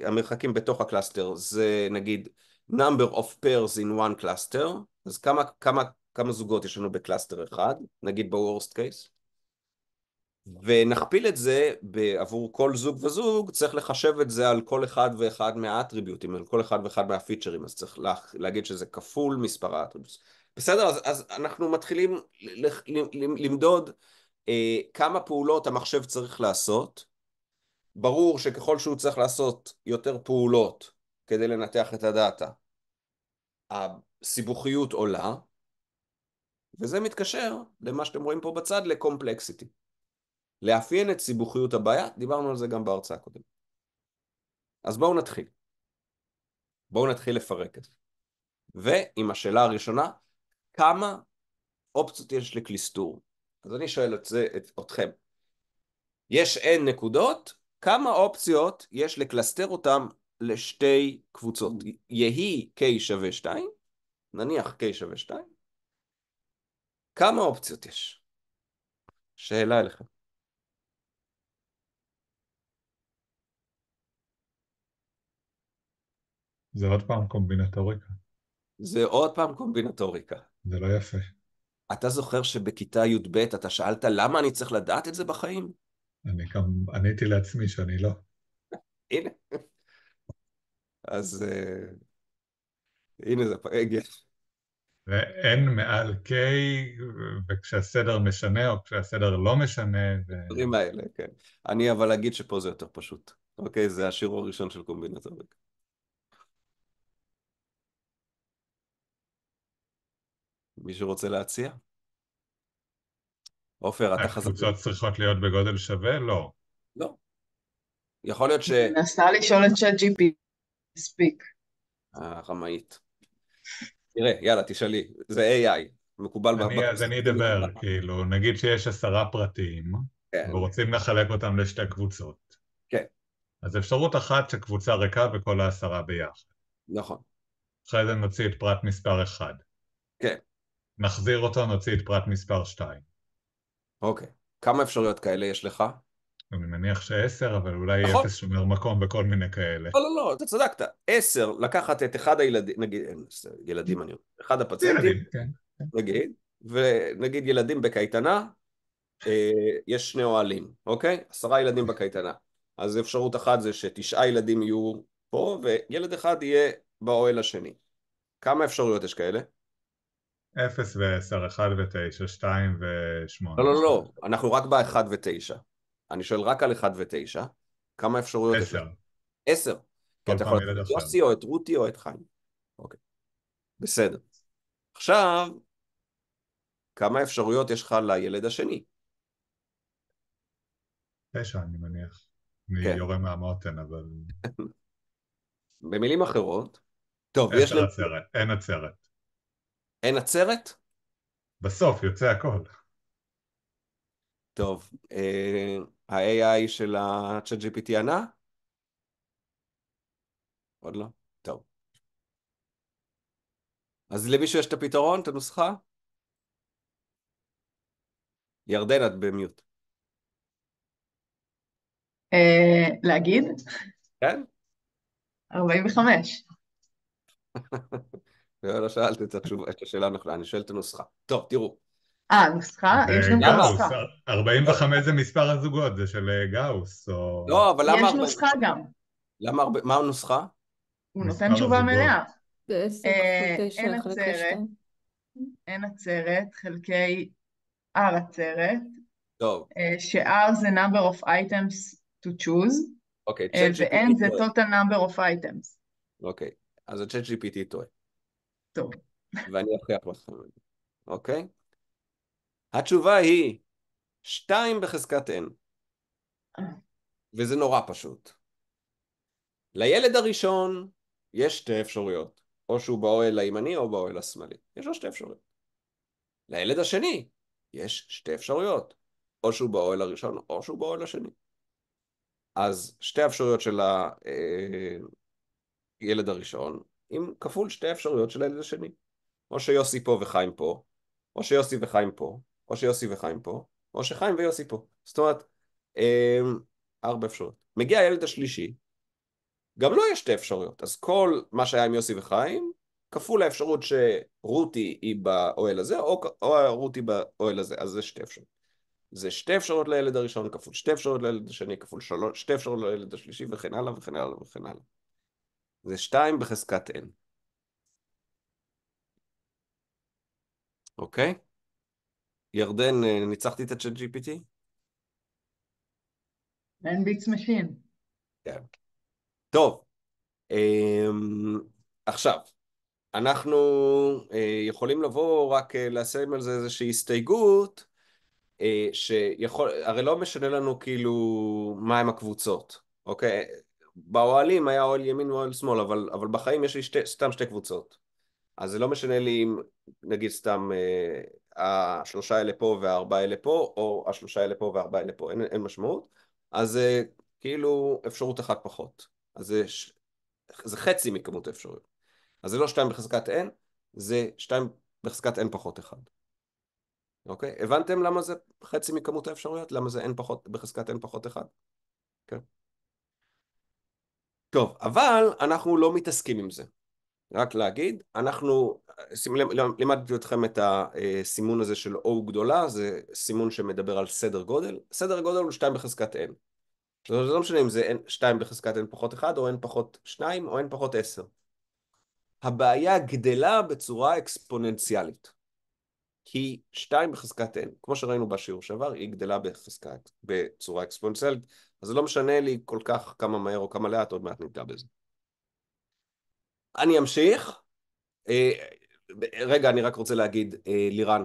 המרחקים בתוך הקלאסטר, זה נגיד number of pairs in one cluster, אז כמה, כמה, כמה זוגות יש לנו בקלאסטר אחד, נגיד ב-Worst case, ונכפיל את זה עבור כל זוג וזוג, צריך לחשב את זה על כל אחד ואחד מהאטריביוטים, על כל אחד ואחד מהפיצ'רים, אז צריך לה, להגיד שזה כפול מספר האטריביוטים. בסדר, אז, אז אנחנו מתחילים ל, ל, ל, למדוד אה, כמה פעולות המחשב צריך לעשות. ברור שככל שהוא צריך לעשות יותר פעולות, כדי לנתח את הדאטה. הסיבוכיות עולה, וזה מתקשר למה שאתם רואים פה בצד, לקומפלקסיטי. לאפיין את סיבוכיות הבעיה, דיברנו על זה גם בהרצאה הקודמת. אז בואו נתחיל. בואו נתחיל לפרק את זה. ועם השאלה הראשונה, כמה אופציות יש לקליסטור? אז אני שואל את זה את, אתכם. יש n נקודות, כמה אופציות יש לקלסטר אותם לשתי קבוצות. Mm. יהי K שווה 2, נניח K שווה 2, כמה אופציות יש? שאלה אליכם. זה עוד פעם קומבינטוריקה. זה עוד פעם קומבינטוריקה. זה לא יפה. אתה זוכר שבכיתה י"ב אתה שאלת למה אני צריך לדעת את זה בחיים? אני גם עניתי לעצמי שאני לא. הנה. אז אה, הנה זה הגיע. ואין מעל K, וכשהסדר משנה או כשהסדר לא משנה. הדברים האלה, כן. אני אבל אגיד שפה זה יותר פשוט. אוקיי? זה השיעור הראשון של קומבינטוריק. מישהו רוצה להציע? עופר, אתה חזק... הקבוצות צריכות להיות בגודל שווה? לא. לא. יכול להיות ש... נסה לשאול את שאת שט מספיק. הרמאית. תראה, יאללה, תשאלי, זה AI, מקובל אני, אז אני אדבר, כאילו, נגיד שיש עשרה פרטים, כן. ורוצים לחלק אותם לשתי קבוצות. כן. אז אפשרות אחת שקבוצה ריקה וכל העשרה ביחד. נכון. אחרי זה נוציא את פרט מספר 1. כן. נחזיר אותו, נוציא את פרט מספר 2. אוקיי. כמה אפשרויות כאלה יש לך? אני מניח שעשר, אבל אולי נכון. אפס שומר מקום וכל מיני כאלה. לא, לא, לא, אתה צדקת. עשר, לקחת את אחד הילדים, נגיד, אה, ילדים אני אומר, אחד הפציינטים, ילדים, כן. כן. נגיד, ונגיד ילדים בקייטנה, אה, יש שני אוהלים, אוקיי? עשרה ילדים בקייטנה. אז אפשרות אחת זה שתשעה ילדים יהיו פה, וילד אחד יהיה באוהל השני. כמה אפשרויות יש כאלה? אפס ועשר, אחד ותשע, שתיים ושמונה. לא, לא, לא, אנחנו רק באחד ותשע. אני שואל רק על 1 ו-9, כמה אפשרויות? 10. 10. כי אתה יכול את יוסי או את רותי או את חיים. אוקיי. בסדר. עכשיו, כמה אפשרויות יש לך לילד השני? תשע, אני מניח. אני כן. יורה מהמותן, אבל... במילים אחרות, טוב, יש לנו... אין עצרת. אין עצרת? בסוף יוצא הכל. טוב, אה, ה-AI של ה-Chat GPT ענה? עוד לא? טוב. אז למישהו יש את הפתרון, את הנוסחה? ירדן, את במיוט. אה, להגיד? כן. 45. לא, לא שאלתי את השאלה הנכונה, אני שואל את הנוסחה. טוב, תראו. אה, נוסחה? אה, יש גם נוסחה. 45 זה מספר הזוגות, זה של אה, גאוס, או... לא, אבל למה... יש נוסחה גם. למה הרבה... מה הנוסחה? הוא נותן תשובה מלאה. אה, אין עצרת, אין עצרת, חלקי R עצרת. טוב. ש-R זה number of items to choose. אוקיי, צ'אט GPT טועה. ו-N זה total number of items. אוקיי, אז הצ'אט GPT טועה. טוב. ואני אוכיח לכם אוקיי? התשובה היא 2 בחזקת n. וזה נורא פשוט. לילד הראשון יש שתי אפשרויות, או שהוא באוהל הימני או באוהל השמאלי. יש לו שתי אפשרויות. לילד השני יש שתי אפשרויות, או שהוא באוהל הראשון או שהוא באוהל השני. אז שתי אפשרויות של הילד אה, הראשון עם כפול שתי אפשרויות של הילד השני. או שיוסי פה וחיים פה, או שיוסי וחיים פה, או שיוסי וחיים פה, או שחיים ויוסי פה. זאת אומרת, אמ, ארבע אפשרויות. מגיע הילד השלישי, גם לו לא יש שתי אפשרויות. אז כל מה שהיה עם יוסי וחיים, כפול האפשרות שרותי היא באוהל הזה, או, או רותי באוהל הזה, אז זה שתי אפשרויות. זה שתי אפשרויות לילד הראשון, כפול שתי אפשרויות לילד השני, כפול שלוש, שתי אפשרויות לילד השלישי, וכן הלאה וכן הלאה וכן הלאה. זה שתיים בחזקת n. אוקיי? Okay. ירדן, אה, ניצחתי את הצ'אט GPT? אין ביץ משין. כן. טוב, אמ, עכשיו, אנחנו אה, יכולים לבוא רק אה, לסיים על זה איזושהי הסתייגות, שיכול, הרי לא משנה לנו כאילו מהם הקבוצות, אוקיי? באוהלים היה אוהל ימין ואוהל שמאל, אבל, אבל בחיים יש לי שתי, סתם שתי קבוצות. אז זה לא משנה לי אם נגיד סתם השלושה האלה פה והארבעה האלה פה, או השלושה האלה פה והארבעה האלה פה, אין, אין משמעות, אז זה אה, כאילו אפשרות אחת פחות. אז זה, ש... זה חצי מכמות האפשרויות. אז זה לא שתיים בחזקת n, זה שתיים בחזקת n פחות אחד. אוקיי? הבנתם למה זה חצי מכמות האפשרויות? למה זה n פחות, בחזקת n פחות אחד? כן. טוב, אבל אנחנו לא מתעסקים עם זה. רק להגיד, אנחנו לימדתי אתכם את הסימון הזה של O גדולה, זה סימון שמדבר על סדר גודל, סדר גודל הוא 2 בחזקת n. זה לא משנה אם זה 2 בחזקת n פחות 1 או n פחות 2 או n פחות 10. הבעיה גדלה בצורה אקספוננציאלית. כי 2 בחזקת n, כמו שראינו בשיעור שעבר, היא גדלה בחזקת, בצורה אקספוננציאלית, אז זה לא משנה לי כל כך כמה מהר או כמה לאט, עוד מעט ניגע בזה. אני אמשיך. אה, רגע, אני רק רוצה להגיד, אה, לירן,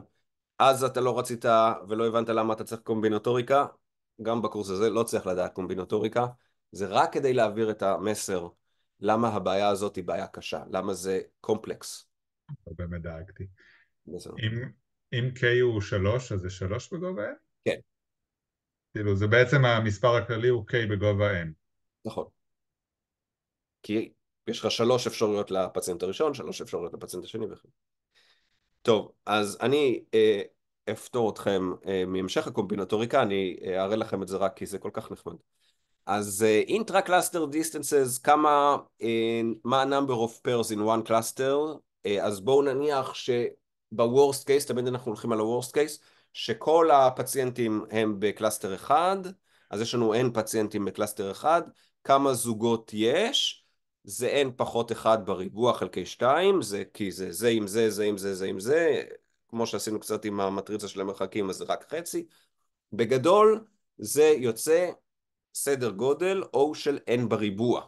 אז אתה לא רצית ולא הבנת למה אתה צריך קומבינטוריקה, גם בקורס הזה לא צריך לדעת קומבינטוריקה, זה רק כדי להעביר את המסר למה הבעיה הזאת היא בעיה קשה, למה זה קומפלקס. באמת דאגתי. לא. אם, אם K הוא 3, אז זה 3 בגובה N? כן. כאילו, זה בעצם המספר הכללי הוא K בגובה N. נכון. כי יש לך שלוש אפשרויות לפציינט הראשון, שלוש אפשרויות לפציינט השני וכן. טוב, אז אני אה, אפתור אתכם אה, מהמשך הקומבינטוריקה, אני אה, אראה לכם את זה רק כי זה כל כך נחמד. אז אינטרה קלאסטר דיסטנסס, כמה, אה, מה ה-number of pairs in one cluster, אה, אז בואו נניח שב-worst case, תמיד אנחנו הולכים על ה-worst case, שכל הפציינטים הם בקלאסטר אחד, אז יש לנו n פציינטים בקלאסטר אחד, כמה זוגות יש, זה n פחות 1 בריבוע חלקי 2, זה כי זה זה עם זה, זה עם זה, זה עם זה, כמו שעשינו קצת עם המטריצה של המרחקים אז זה רק חצי. בגדול זה יוצא סדר גודל O של n בריבוע.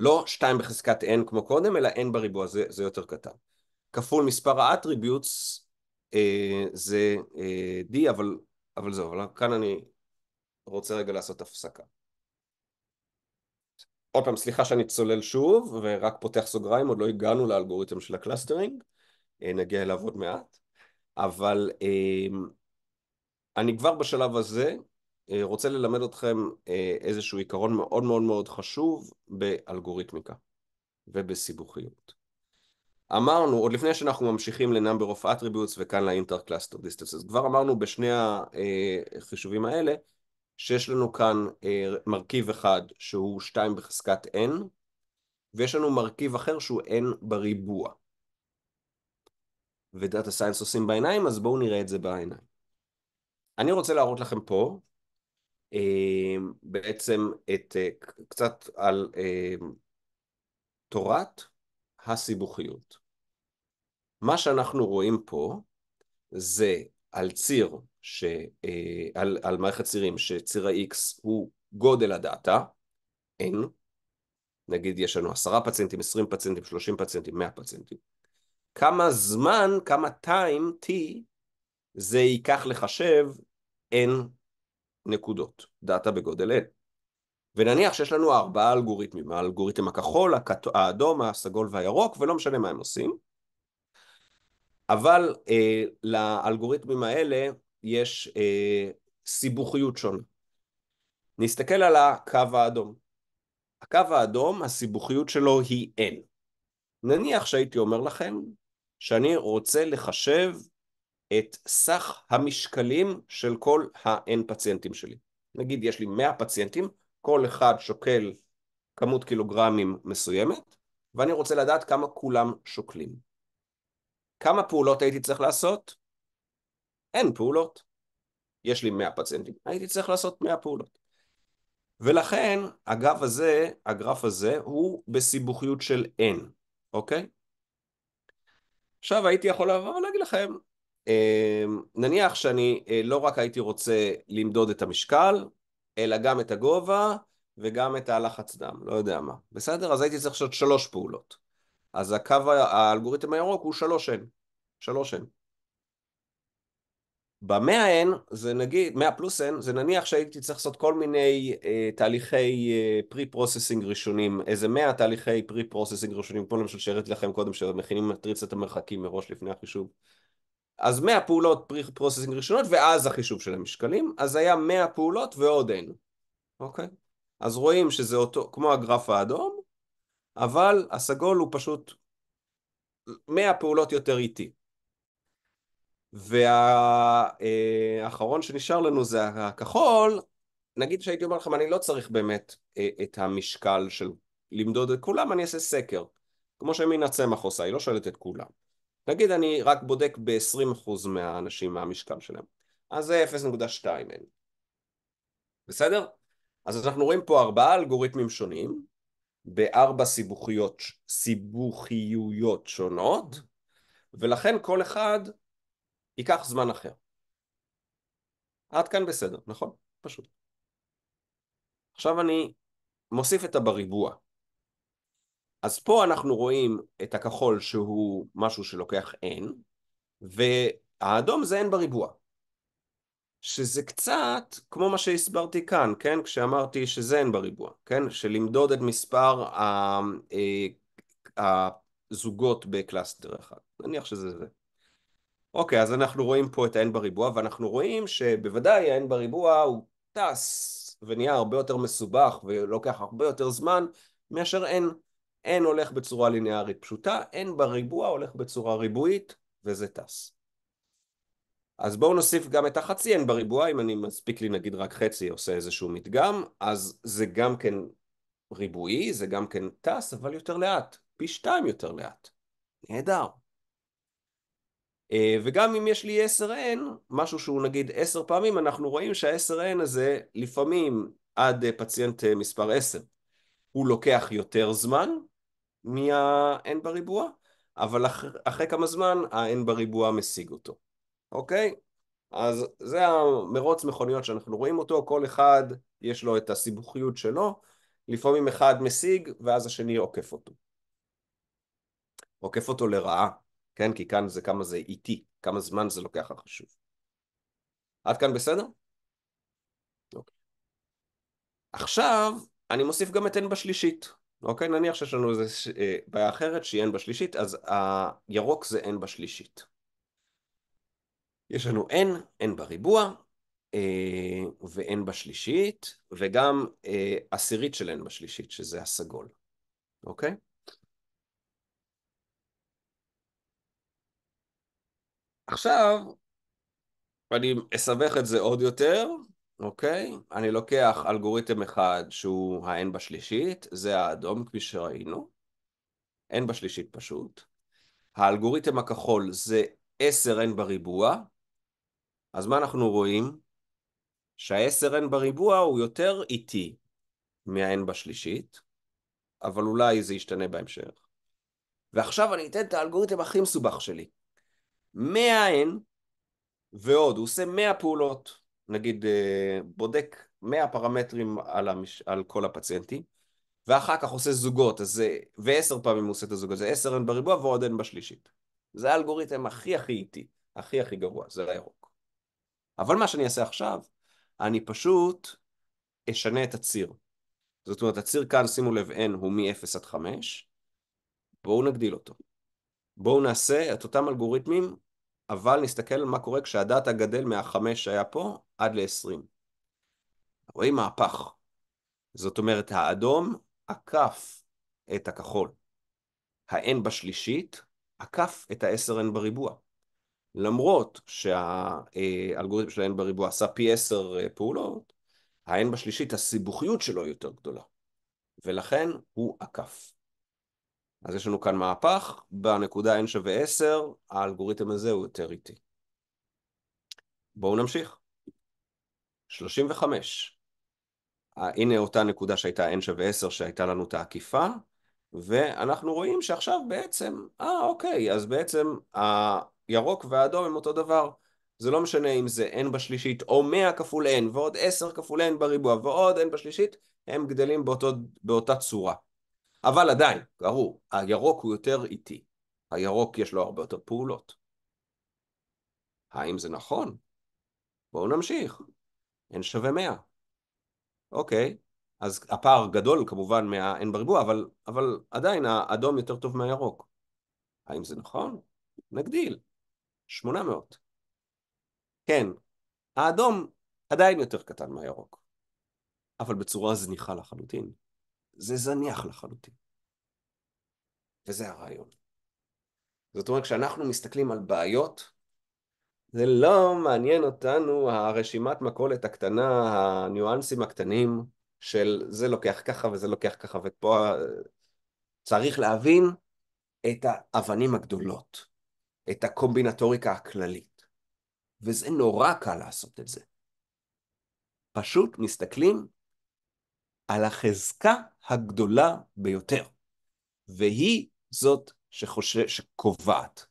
לא 2 בחזקת n כמו קודם, אלא n בריבוע, זה, זה יותר קטן. כפול מספר האטריביוטס אה, זה אה, d, אבל, אבל זהו, אבל כאן אני רוצה רגע לעשות הפסקה. עוד פעם, סליחה שאני צולל שוב, ורק פותח סוגריים, עוד לא הגענו לאלגוריתם של הקלאסטרינג, אה, נגיע אליו עוד מעט, אבל אה, אני כבר בשלב הזה אה, רוצה ללמד אתכם איזשהו עיקרון מאוד מאוד מאוד חשוב באלגוריתמיקה ובסיבוכיות. אמרנו, עוד לפני שאנחנו ממשיכים ל-number of attributes וכאן ל inter cluster distances, כבר אמרנו בשני החישובים האלה, שיש לנו כאן אה, מרכיב אחד שהוא 2 בחזקת n, ויש לנו מרכיב אחר שהוא n בריבוע. ודאטה סיינס עושים בעיניים, אז בואו נראה את זה בעיניים. אני רוצה להראות לכם פה אה, בעצם את, אה, קצת על אה, תורת הסיבוכיות. מה שאנחנו רואים פה זה על ציר, ש, אה, על, על מערכת צירים, שציר ה-X הוא גודל הדאטה, N, נגיד יש לנו עשרה פציינטים, עשרים פציינטים, שלושים פציינטים, מאה פציינטים. כמה זמן, כמה time, T, זה ייקח לחשב N נקודות, דאטה בגודל N. ונניח שיש לנו ארבעה אלגוריתמים, האלגוריתם הכחול, הכת... האדום, הסגול והירוק, ולא משנה מה הם עושים. אבל אה, לאלגוריתמים האלה יש אה, סיבוכיות שונה. נסתכל על הקו האדום. הקו האדום, הסיבוכיות שלו היא N. נניח שהייתי אומר לכם שאני רוצה לחשב את סך המשקלים של כל ה-N פציינטים שלי. נגיד יש לי 100 פציינטים, כל אחד שוקל כמות קילוגרמים מסוימת, ואני רוצה לדעת כמה כולם שוקלים. כמה פעולות הייתי צריך לעשות? אין פעולות. יש לי 100 פציינטים, הייתי צריך לעשות 100 פעולות. ולכן הגרף הזה, הגרף הזה הוא בסיבוכיות של N, אוקיי? עכשיו הייתי יכול לבוא ולהגיד לכם, אמ, נניח שאני אה, לא רק הייתי רוצה למדוד את המשקל, אלא גם את הגובה וגם את הלחץ דם, לא יודע מה. בסדר? אז הייתי צריך לעשות שלוש פעולות. אז הקו, האלגוריתם הירוק הוא 3N, 3N. ב-100N זה נגיד, 100 פלוס N, זה נניח שהייתי צריך לעשות כל מיני אה, תהליכי אה, pre-processing ראשונים, איזה 100 תהליכי pre-processing ראשונים, כמו למשל שהראיתי לכם קודם, שמכינים מטריצת המרחקים מראש לפני החישוב. אז 100 פעולות pre-processing ראשונות, ואז החישוב של המשקלים, אז היה 100 פעולות ועוד N, אוקיי? אז רואים שזה אותו, כמו הגרף האדום, אבל הסגול הוא פשוט 100 פעולות יותר איטי. והאחרון שנשאר לנו זה הכחול, נגיד שהייתי אומר לכם, אני לא צריך באמת אה, את המשקל של למדוד את כולם, אני אעשה סקר. כמו שמינה צמח עושה, היא לא שואלת את כולם. נגיד אני רק בודק ב-20% מהאנשים מהמשקל שלהם. אז זה 02 בסדר? אז אנחנו רואים פה ארבעה אלגוריתמים שונים, בארבע סיבוכיות, סיבוכיות שונות, ולכן כל אחד ייקח זמן אחר. עד כאן בסדר, נכון? פשוט. עכשיו אני מוסיף את הבריבוע. אז פה אנחנו רואים את הכחול שהוא משהו שלוקח n, והאדום זה n בריבוע. שזה קצת כמו מה שהסברתי כאן, כן? כשאמרתי שזה אין בריבוע, כן? שלמדוד את מספר אה, הזוגות בקלאסטר אחד. נניח שזה זה. אוקיי, אז אנחנו רואים פה את ה-n בריבוע, ואנחנו רואים שבוודאי ה-n בריבוע הוא טס ונהיה הרבה יותר מסובך ולוקח הרבה יותר זמן מאשר n. n הולך בצורה ליניארית פשוטה, n בריבוע הולך בצורה ריבועית וזה טס. אז בואו נוסיף גם את החצי n בריבוע, אם אני מספיק לי נגיד רק חצי עושה איזשהו מדגם, אז זה גם כן ריבועי, זה גם כן טס, אבל יותר לאט, פי שתיים יותר לאט. נהדר. אה, וגם אם יש לי 10n, משהו שהוא נגיד 10 פעמים, אנחנו רואים שה-10n הזה לפעמים עד אה, פציינט אה, מספר 10. הוא לוקח יותר זמן מה-n בריבוע, אבל אח... אחרי כמה זמן ה-n בריבוע משיג אותו. אוקיי? אז זה המרוץ מכוניות שאנחנו רואים אותו, כל אחד יש לו את הסיבוכיות שלו, לפעמים אחד משיג ואז השני עוקף אותו. עוקף אותו לרעה, כן? כי כאן זה כמה זה איטי, כמה זמן זה לוקח החשוב. עד כאן בסדר? אוקיי. עכשיו אני מוסיף גם את n בשלישית. אוקיי? נניח שיש לנו איזו אה, בעיה אחרת שהיא n בשלישית, אז הירוק זה n בשלישית. יש לנו n, n בריבוע, אה, ו-n בשלישית, וגם אה, עשירית של n בשלישית, שזה הסגול, אוקיי? עכשיו, אני אסבך את זה עוד יותר, אוקיי? אני לוקח אלגוריתם אחד שהוא ה-n בשלישית, זה האדום כפי שראינו, n בשלישית פשוט. האלגוריתם הכחול זה 10n בריבוע, אז מה אנחנו רואים? שה-10n בריבוע הוא יותר איטי מה-n בשלישית, אבל אולי זה ישתנה בהמשך. ועכשיו אני אתן את האלגוריתם הכי מסובך שלי. 100n ועוד, הוא עושה 100 פעולות, נגיד אה, בודק 100 פרמטרים על, המש... על כל הפציינטים, ואחר כך עושה זוגות, אז זה... ו-10 פעמים הוא עושה את הזוגות, זה 10n בריבוע ועוד n בשלישית. זה האלגוריתם הכי הכי איטי, הכי הכי גרוע, זה הירוק. אבל מה שאני אעשה עכשיו, אני פשוט אשנה את הציר. זאת אומרת, הציר כאן, שימו לב, n הוא מ-0 עד 5, בואו נגדיל אותו. בואו נעשה את אותם אלגוריתמים, אבל נסתכל על מה קורה כשהדאטה גדל מה-5 שהיה פה עד ל-20. רואים מהפך. זאת אומרת, האדום עקף את הכחול. ה-n בשלישית עקף את ה-10n בריבוע. למרות שהאלגוריתם של ה-N בריבוע עשה פי עשר אה, פעולות, ה-N בשלישית, הסיבוכיות שלו יותר גדולה, ולכן הוא עקף. אז יש לנו כאן מהפך, בנקודה N שווה 10, האלגוריתם הזה הוא יותר איטי. בואו נמשיך. 35. אה, הנה אותה נקודה שהייתה N שווה 10 שהייתה לנו את העקיפה, ואנחנו רואים שעכשיו בעצם, אה אוקיי, אז בעצם ירוק ואדום הם אותו דבר. זה לא משנה אם זה n בשלישית או 100 כפול n ועוד 10 כפול n בריבוע ועוד n בשלישית, הם גדלים באותו, באותה צורה. אבל עדיין, ברור, הירוק הוא יותר איטי. הירוק יש לו הרבה יותר פעולות. האם זה נכון? בואו נמשיך. n שווה 100. אוקיי, אז הפער גדול כמובן מה-n בריבוע, אבל, אבל עדיין האדום יותר טוב מהירוק. האם זה נכון? נגדיל. 800. כן, האדום עדיין יותר קטן מהירוק, אבל בצורה זניחה לחלוטין. זה זניח לחלוטין. וזה הרעיון. זאת אומרת, כשאנחנו מסתכלים על בעיות, זה לא מעניין אותנו הרשימת מכולת הקטנה, הניואנסים הקטנים של זה לוקח ככה וזה לוקח ככה ופה אה, צריך להבין את האבנים הגדולות. את הקומבינטוריקה הכללית. וזה נורא קל לעשות את זה. פשוט מסתכלים על החזקה הגדולה ביותר, והיא זאת שחושב, שקובעת.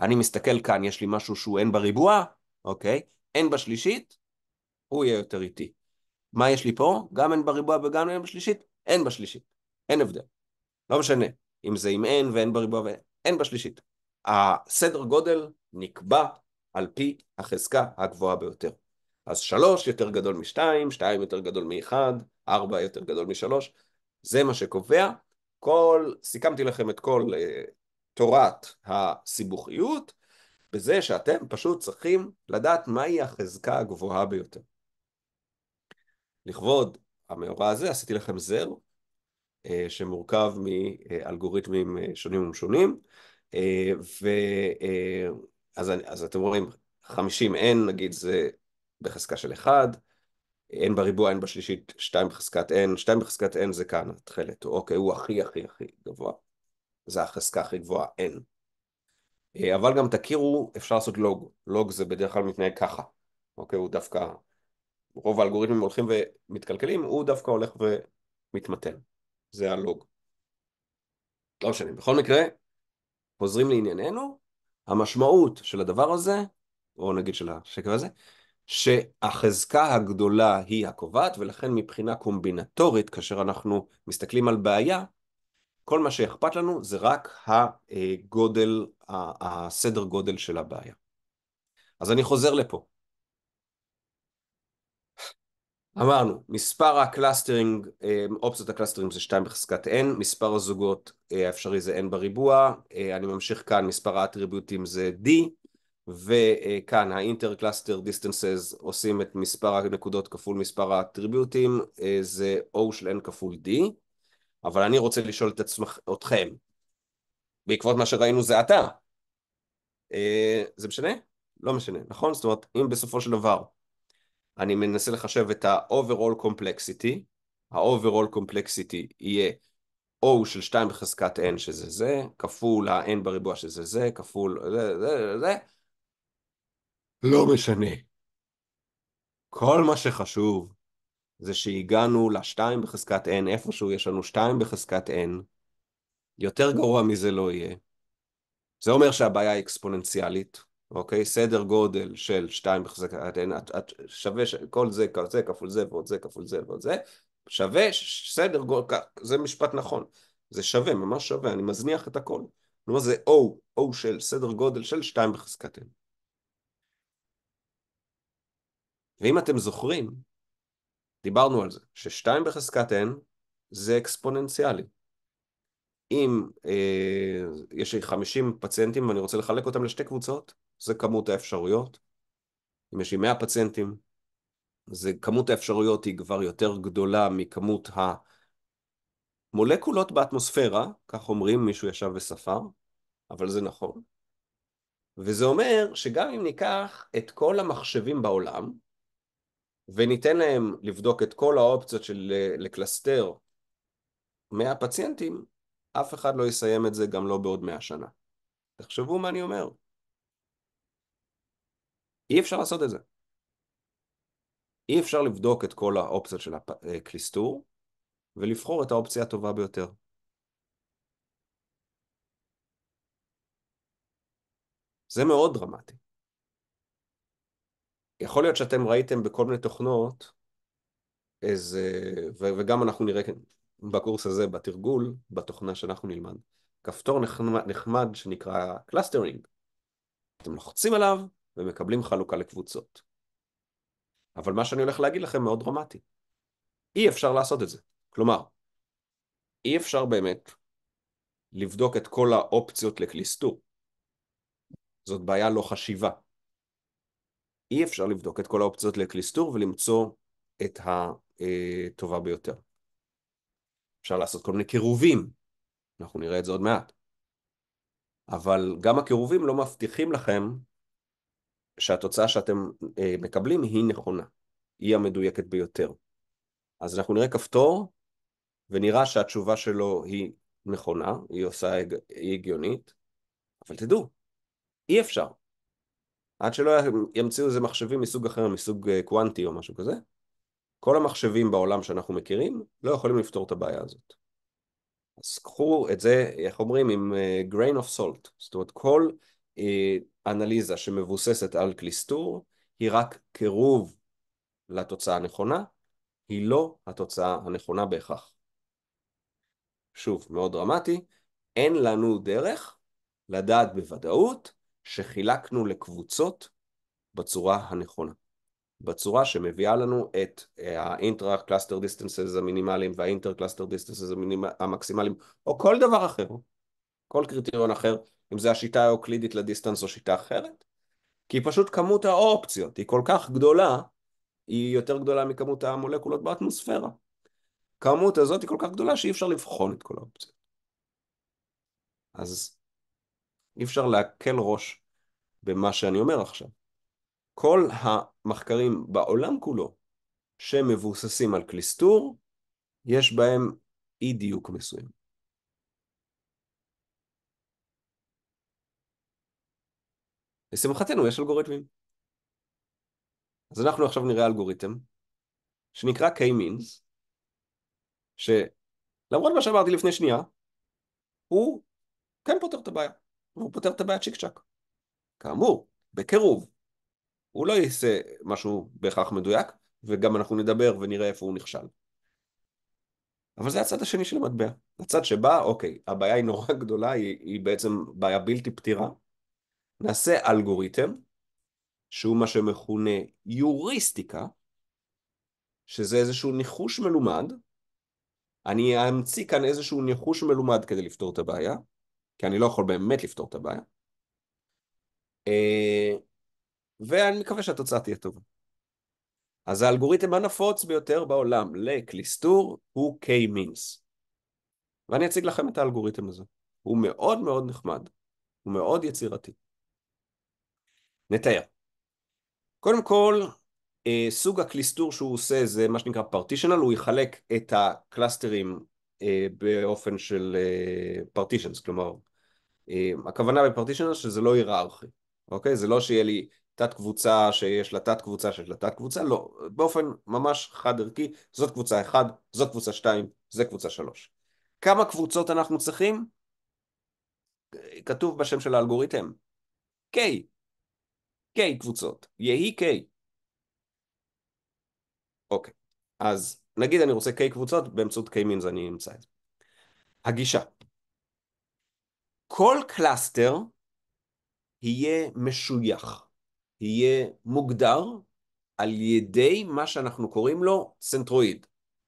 אני מסתכל כאן, יש לי משהו שהוא n בריבוע, אוקיי? n בשלישית, הוא יהיה יותר איטי. מה יש לי פה? גם n בריבוע וגם n בשלישית? n בשלישית. אין הבדל. לא משנה אם זה עם n ו-n בריבוע ו-n בשלישית. הסדר גודל נקבע על פי החזקה הגבוהה ביותר. אז שלוש יותר גדול משתיים, שתיים יותר גדול מאחד, ארבע יותר גדול משלוש, זה מה שקובע. כל, סיכמתי לכם את כל uh, תורת הסיבוכיות, בזה שאתם פשוט צריכים לדעת מהי החזקה הגבוהה ביותר. לכבוד המאורע הזה עשיתי לכם זר, uh, שמורכב מאלגוריתמים אה, שונים ומשונים. אה, ו... אה, אז, אני, אז אתם רואים, 50n נגיד זה בחזקה של 1, n בריבוע, n בשלישית, 2 בחזקת n, 2 בחזקת n זה כאן, התכלת, אוקיי, הוא הכי הכי הכי גבוה. זה החזקה הכי גבוהה, n. אה, אבל גם תכירו, אפשר לעשות לוג. לוג זה בדרך כלל מתנהג ככה. אוקיי, הוא דווקא, רוב האלגוריתמים הולכים ומתקלקלים, הוא דווקא הולך ומתמתן. זה הלוג. לא משנה, בכל מקרה, חוזרים לענייננו, המשמעות של הדבר הזה, או נגיד של השקר הזה, שהחזקה הגדולה היא הקובעת, ולכן מבחינה קומבינטורית, כאשר אנחנו מסתכלים על בעיה, כל מה שאכפת לנו זה רק הגודל, הסדר גודל של הבעיה. אז אני חוזר לפה. אמרנו, מספר הקלאסטרינג, אה, אופציות הקלאסטרינג זה 2 בחזקת n, מספר הזוגות אה, האפשרי זה n בריבוע, אה, אני ממשיך כאן, מספר האטריבוטים זה d, וכאן האינטר-קלאסטר דיסטנסס עושים את מספר הנקודות כפול מספר האטריבוטים, זה O של n כפול d, אבל אני רוצה לשאול את עצמך, אתכם, בעקבות מה שראינו זה אתה, זה משנה? לא משנה, נכון? זאת אומרת, אם בסופו של דבר אני מנסה לחשב את ה-overall complexity, ה-overall complexity יהיה O של 2 בחזקת n שזה זה, כפול ה-n בריבוע שזה זה, כפול זה זה זה, לא משנה. כל מה שחשוב זה שהגענו ל-2 בחזקת n, איפשהו יש לנו 2 בחזקת n, יותר גרוע מזה לא יהיה. זה אומר שהבעיה היא אקספוננציאלית, אוקיי? סדר גודל של 2 בחזקת n, את, את שווה ש... כל זה, זה כפול זה ועוד זה כפול זה ועוד זה, שווה ש... סדר גודל, זה משפט נכון, זה שווה, ממש שווה, אני מזניח את הכל. כלומר זה O, O של סדר גודל של 2 בחזקת n. ואם אתם זוכרים, דיברנו על זה, ש-2 בחזקת n זה אקספוננציאלי. אם אה, יש לי 50 פציינטים ואני רוצה לחלק אותם לשתי קבוצות, זה כמות האפשרויות. אם יש לי 100 פציינטים, זה כמות האפשרויות היא כבר יותר גדולה מכמות המולקולות באטמוספירה, כך אומרים, מישהו ישב וספר, אבל זה נכון. וזה אומר שגם אם ניקח את כל המחשבים בעולם, וניתן להם לבדוק את כל האופציות של לקלסטר 100 פציינטים, אף אחד לא יסיים את זה גם לא בעוד 100 שנה. תחשבו מה אני אומר. אי אפשר לעשות את זה. אי אפשר לבדוק את כל האופציות של הקליסטור אה, ולבחור את האופציה הטובה ביותר. זה מאוד דרמטי. יכול להיות שאתם ראיתם בכל מיני תוכנות, איזה, וגם אנחנו נראה כן, בקורס הזה, בתרגול, בתוכנה שאנחנו נלמד, כפתור נחמד, נחמד שנקרא קלאסטרינג. אתם לוחצים עליו, ומקבלים חלוקה לקבוצות. אבל מה שאני הולך להגיד לכם מאוד דרמטי. אי אפשר לעשות את זה. כלומר, אי אפשר באמת לבדוק את כל האופציות לקליסטור. זאת בעיה לא חשיבה. אי אפשר לבדוק את כל האופציות לקליסטור ולמצוא את הטובה ביותר. אפשר לעשות כל מיני קירובים, אנחנו נראה את זה עוד מעט. אבל גם הקירובים לא מבטיחים לכם שהתוצאה שאתם אה, מקבלים היא נכונה, היא המדויקת ביותר. אז אנחנו נראה כפתור ונראה שהתשובה שלו היא נכונה, היא עושה, היא הגיונית, אבל תדעו, אי אפשר. עד שלא ימציאו איזה מחשבים מסוג אחר, מסוג אה, קוונטי או משהו כזה, כל המחשבים בעולם שאנחנו מכירים לא יכולים לפתור את הבעיה הזאת. אז קחו את זה, איך אומרים, עם אה, grain of salt. זאת אומרת, כל אה, אנליזה שמבוססת על קליסטור היא רק קירוב לתוצאה הנכונה, היא לא התוצאה הנכונה בהכרח. שוב, מאוד דרמטי, אין לנו דרך לדעת בוודאות שחילקנו לקבוצות בצורה הנכונה. בצורה שמביאה לנו את אה, ה-intra-cluster distances המינימליים וה-inter-cluster distances המקסימליים, או כל דבר אחר, כל קריטריון אחר אם זה השיטה האוקלידית לדיסטנס או שיטה אחרת, כי פשוט כמות האופציות היא כל כך גדולה, היא יותר גדולה מכמות המולקולות באטמוספירה. כמות הזאת היא כל כך גדולה שאי אפשר לבחון את כל האופציות. אז אי אפשר להקל ראש במה שאני אומר עכשיו. כל המחקרים בעולם כולו שמבוססים על קליסטור, יש בהם אי דיוק מסוים. לשמחתנו יש אלגוריתמים. אז אנחנו עכשיו נראה אלגוריתם שנקרא K-means, שלמרות מה שאמרתי לפני שנייה, הוא כן פותר את הבעיה, הוא פותר את הבעיה צ'יק צ'אק. כאמור, בקירוב, הוא לא יעשה משהו בהכרח מדויק, וגם אנחנו נדבר ונראה איפה הוא נכשל. אבל זה הצד השני של המטבע. הצד שבה, אוקיי, הבעיה היא נורא גדולה, היא, היא בעצם בעיה בלתי פתירה, נעשה אלגוריתם, שהוא מה שמכונה יוריסטיקה, שזה איזשהו ניחוש מלומד, אני אמציא כאן איזשהו ניחוש מלומד כדי לפתור את הבעיה, כי אני לא יכול באמת לפתור את הבעיה, אה, ואני מקווה שהתוצאה תהיה טובה. אז האלגוריתם הנפוץ ביותר בעולם לקליסטור הוא K-Means. ואני אציג לכם את האלגוריתם הזה. הוא מאוד מאוד נחמד, הוא מאוד יצירתי. נתאר. קודם כל, אה, סוג הקליסטור שהוא עושה זה מה שנקרא פרטישנל, הוא יחלק את הקלסטרים אה, באופן של פרטישנס, אה, כלומר, הכוונה בפרטישנל שזה לא היררכי, אוקיי? זה לא שיהיה לי תת קבוצה שיש לה תת קבוצה שיש לה תת קבוצה, לא, באופן ממש חד ערכי, זאת קבוצה 1, זאת קבוצה 2, זה קבוצה 3. כמה קבוצות אנחנו צריכים? כתוב בשם של האלגוריתם, K, K קבוצות, יהי K. אוקיי, אז נגיד אני רוצה K קבוצות, באמצעות K מינס אני אמצא את זה. הגישה. כל קלאסטר יהיה משוייך, יהיה מוגדר על ידי מה שאנחנו קוראים לו צנטרואיד,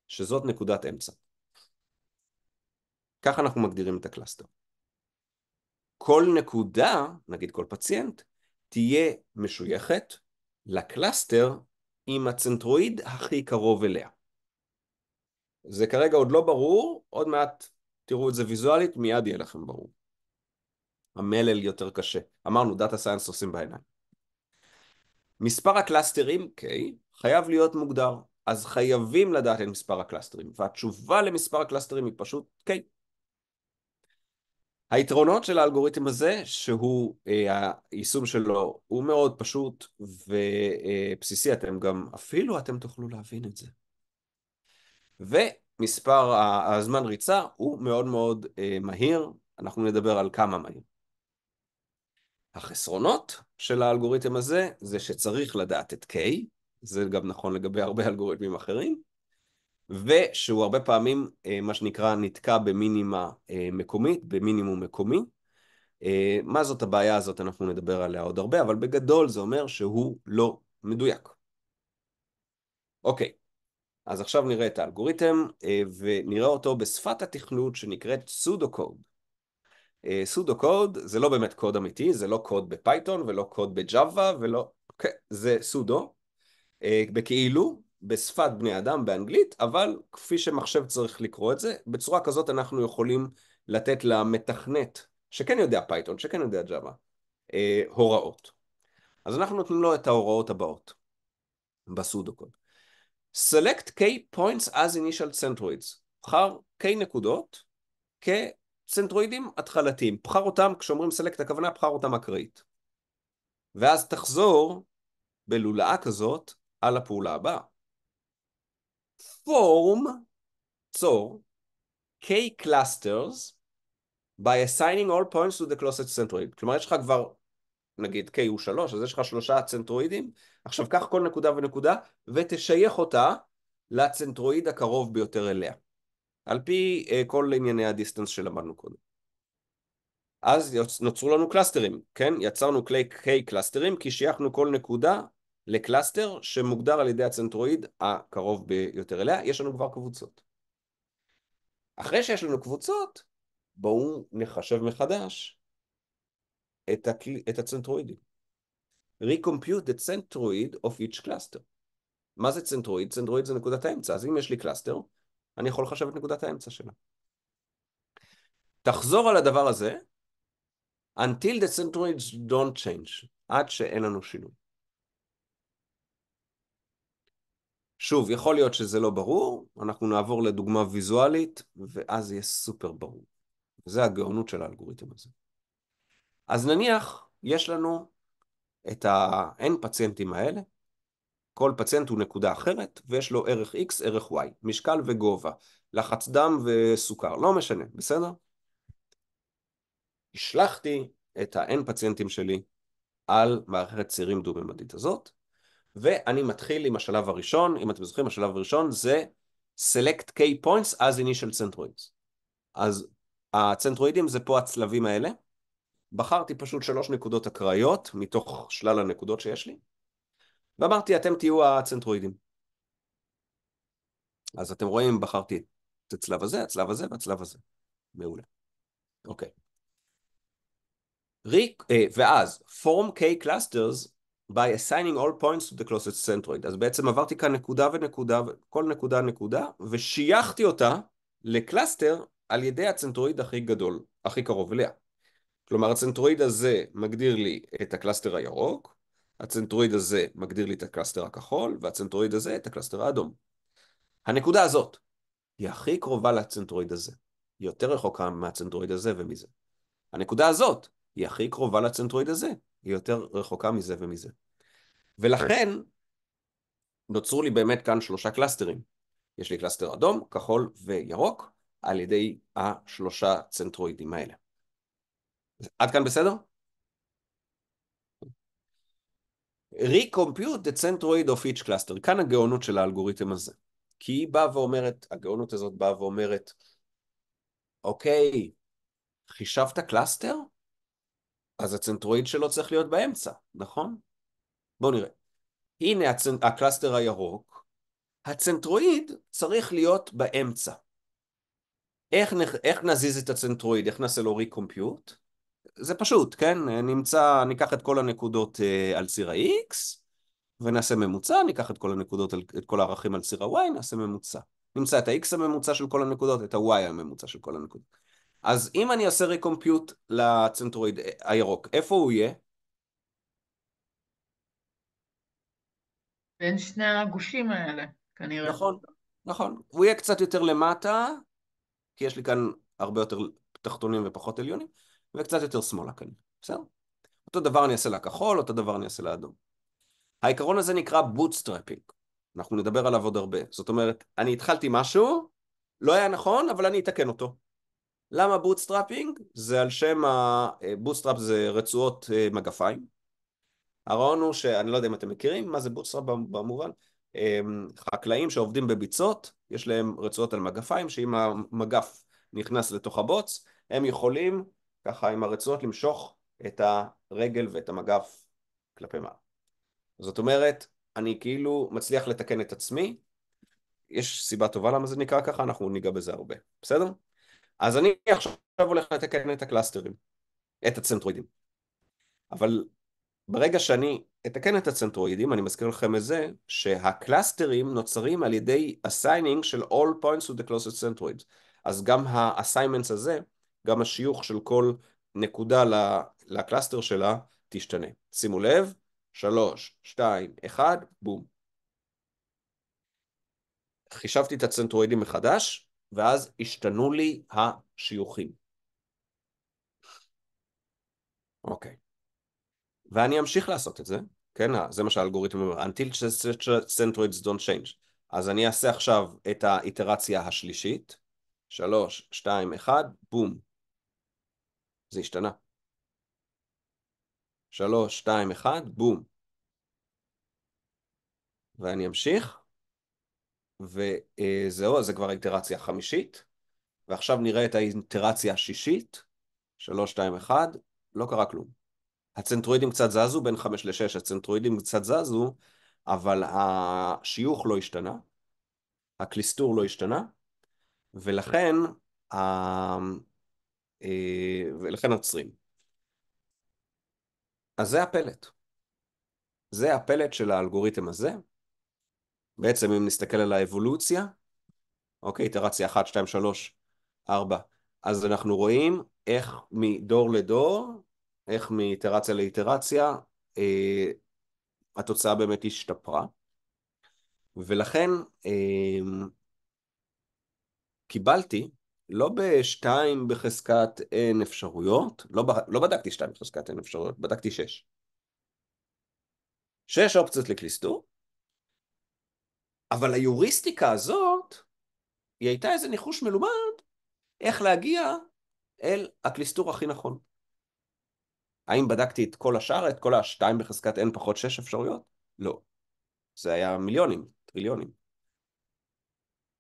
שזאת נקודת אמצע. ככה אנחנו מגדירים את הקלאסטר. כל נקודה, נגיד כל פציינט, תהיה משויכת לקלאסטר עם הצנטרואיד הכי קרוב אליה. זה כרגע עוד לא ברור, עוד מעט תראו את זה ויזואלית, מיד יהיה לכם ברור. המלל יותר קשה. אמרנו, דאטה סיינס עושים בעיניים. מספר הקלאסטרים, K, חייב להיות מוגדר, אז חייבים לדעת את מספר הקלאסטרים, והתשובה למספר הקלאסטרים היא פשוט K. היתרונות של האלגוריתם הזה, שהוא, אה, היישום שלו הוא מאוד פשוט ובסיסי, אתם גם, אפילו אתם תוכלו להבין את זה. ומספר הזמן ריצה הוא מאוד מאוד אה, מהיר, אנחנו נדבר על כמה מהיר. החסרונות של האלגוריתם הזה זה שצריך לדעת את K, זה גם נכון לגבי הרבה אלגוריתמים אחרים, ושהוא הרבה פעמים, אה, מה שנקרא, נתקע במינימה אה, מקומית, במינימום מקומי. אה, מה זאת הבעיה הזאת, אנחנו נדבר עליה עוד הרבה, אבל בגדול זה אומר שהוא לא מדויק. אוקיי, אז עכשיו נראה את האלגוריתם, ונראה אותו בשפת התכנות שנקראת סודו-קוד. סודו-קוד זה לא באמת קוד אמיתי, זה לא קוד בפייתון ולא קוד בג'אווה ולא... אוקיי, זה סודו, בכאילו, בשפת בני אדם, באנגלית, אבל כפי שמחשב צריך לקרוא את זה, בצורה כזאת אנחנו יכולים לתת למתכנת, שכן יודע פייתון, שכן יודע ג'אווה, אה, הוראות. אז אנחנו נותנים לו את ההוראות הבאות בסודוקוד. Select k points as initial centroids. בחר k נקודות כצנטרואידים התחלתיים. בחר אותם, כשאומרים select הכוונה, בחר אותם אקראית. ואז תחזור בלולאה כזאת על הפעולה הבאה. form so k clusters by assigning all points to the closest centroid. כלומר, יש לך כבר, נגיד k הוא 3, אז יש לך שלושה צנטרואידים, עכשיו קח כל נקודה ונקודה ותשייך אותה לצנטרואיד הקרוב ביותר אליה. על פי uh, כל ענייני הדיסטנס שלמדנו קודם. אז נוצרו לנו קלאסטרים, כן? יצרנו כלי K קלאסטרים, כי שייכנו כל נקודה לקלאסטר שמוגדר על ידי הצנטרואיד הקרוב ביותר אליה, יש לנו כבר קבוצות. אחרי שיש לנו קבוצות, בואו נחשב מחדש את, הקל... את הצנטרואידים. Recompute the centroid of each cluster. מה זה צנטרואיד? צנטרואיד זה נקודת האמצע, אז אם יש לי קלאסטר, אני יכול לחשב את נקודת האמצע שלה. תחזור על הדבר הזה until the centroids don't change, עד שאין לנו שינוי. שוב, יכול להיות שזה לא ברור, אנחנו נעבור לדוגמה ויזואלית, ואז יהיה סופר ברור. זה הגאונות של האלגוריתם הזה. אז נניח, יש לנו את ה-N פציינטים האלה, כל פציינט הוא נקודה אחרת, ויש לו ערך X, ערך Y, משקל וגובה, לחץ דם וסוכר, לא משנה, בסדר? השלכתי את ה-N פציינטים שלי על מערכת צירים דו-ממדית הזאת, ואני מתחיל עם השלב הראשון, אם אתם זוכרים, השלב הראשון זה Select K points as initial centroids. אז הצנטרואידים זה פה הצלבים האלה. בחרתי פשוט שלוש נקודות אקראיות מתוך שלל הנקודות שיש לי, ואמרתי, אתם תהיו הצנטרואידים. אז אתם רואים, בחרתי את הצלב הזה, הצלב הזה והצלב הזה. מעולה. אוקיי. Okay. אה, ואז, form K clusters by assigning all points to the closest centroid. אז בעצם עברתי כאן נקודה ונקודה, כל נקודה נקודה, ושייכתי אותה לקלאסטר על ידי הצנטרואיד הכי גדול, הכי קרוב אליה. כלומר הצנטרואיד הזה מגדיר לי את הקלאסטר הירוק, הצנטרואיד הזה מגדיר לי את הקלאסטר הכחול, והצנטרואיד הזה את הקלאסטר האדום. הנקודה הזאת היא הכי קרובה לצנטרואיד הזה, היא יותר רחוקה מהצנטרואיד הזה ומזה. הנקודה הזאת היא הכי קרובה לצנטרואיד הזה, היא יותר רחוקה מזה ומזה. ולכן נוצרו לי באמת כאן שלושה קלסטרים. יש לי קלסטר אדום, כחול וירוק, על ידי השלושה צנטרואידים האלה. עד כאן בסדר? Recompute the centroid of each cluster. כאן הגאונות של האלגוריתם הזה. כי היא באה ואומרת, הגאונות הזאת באה ואומרת, אוקיי, חישבת קלאסטר? אז הצנטרואיד שלו צריך להיות באמצע, נכון? בואו נראה. הנה הצ... הקלאסטר הירוק, הצנטרואיד צריך להיות באמצע. איך, נ... איך נזיז את הצנטרואיד? איך נעשה לו ריקומפיוט? זה פשוט, כן? נמצא, ניקח את כל הנקודות אה, על ציר ה-X ונעשה ממוצע, ניקח את כל הנקודות, את כל הערכים על ציר ה-Y, נעשה ממוצע. נמצא את ה-X הממוצע של כל הנקודות, את ה-Y הממוצע של כל הנקודות. אז אם אני אעשה ריקומפיוט לצנטרואיד הירוק, איפה הוא יהיה? בין שני הגושים האלה, כנראה. נכון, נכון. הוא יהיה קצת יותר למטה, כי יש לי כאן הרבה יותר תחתונים ופחות עליונים, וקצת יותר שמאלה כאן, בסדר? אותו דבר אני אעשה לכחול, אותו דבר אני אעשה לאדום. העיקרון הזה נקרא בוטסטראפינג. אנחנו נדבר עליו עוד הרבה. זאת אומרת, אני התחלתי משהו, לא היה נכון, אבל אני אתקן אותו. למה בוטסטראפינג? זה על שם ה... בוטסטראפ אה, זה רצועות אה, מגפיים. הרעיון הוא שאני לא יודע אם אתם מכירים מה זה בוטסטראפ במובן, אמ, חקלאים שעובדים בביצות, יש להם רצועות על מגפיים, שאם המגף נכנס לתוך הבוץ, הם יכולים ככה עם הרצועות למשוך את הרגל ואת המגף כלפי מעלה. זאת אומרת, אני כאילו מצליח לתקן את עצמי, יש סיבה טובה למה זה נקרא ככה, אנחנו ניגע בזה הרבה, בסדר? אז אני עכשיו הולך לתקן את הקלאסטרים, את הצנטרואידים. אבל ברגע שאני אתקן את הצנטרואידים, אני מזכיר לכם את זה, שהקלאסטרים נוצרים על ידי אסיינינג של all points to the closest centroid. אז גם האסיימנס הזה, גם השיוך של כל נקודה לקלאסטר שלה תשתנה. שימו לב, שלוש, שתיים, אחד, בום. חישבתי את הצנטרואידים מחדש, ואז השתנו לי השיוכים. אוקיי. ואני אמשיך לעשות את זה, כן? זה מה שהאלגוריתם אומר, until centroids don't change. אז אני אעשה עכשיו את האיטרציה השלישית, 3, 2, 1, בום. זה השתנה. 3, 2, 1, בום. ואני אמשיך, וזהו, אז זה כבר האינטרציה החמישית, ועכשיו נראה את האינטרציה השישית, 3, 2, 1, לא קרה כלום. הצנטרואידים קצת זזו, בין 5 ל-6 הצנטרואידים קצת זזו, אבל השיוך לא השתנה, הקליסטור לא השתנה, ולכן, ה... אה, ולכן עוצרים. אז זה הפלט. זה הפלט של האלגוריתם הזה. בעצם אם נסתכל על האבולוציה, אוקיי, איתרציה 1, 2, 3, 4, אז אנחנו רואים איך מדור לדור, איך מאיתרציה לאיתרציה, אה, התוצאה באמת השתפרה, ולכן אה, קיבלתי לא ב-2 בחזקת n אפשרויות, לא, ב, לא בדקתי 2 בחזקת n אפשרויות, בדקתי 6. 6 אופציות לקליסטור, אבל היוריסטיקה הזאת, היא הייתה איזה ניחוש מלומד איך להגיע אל הקליסטור הכי נכון. האם בדקתי את כל השאר, את כל השתיים בחזקת n פחות שש אפשרויות? לא. זה היה מיליונים, טריליונים.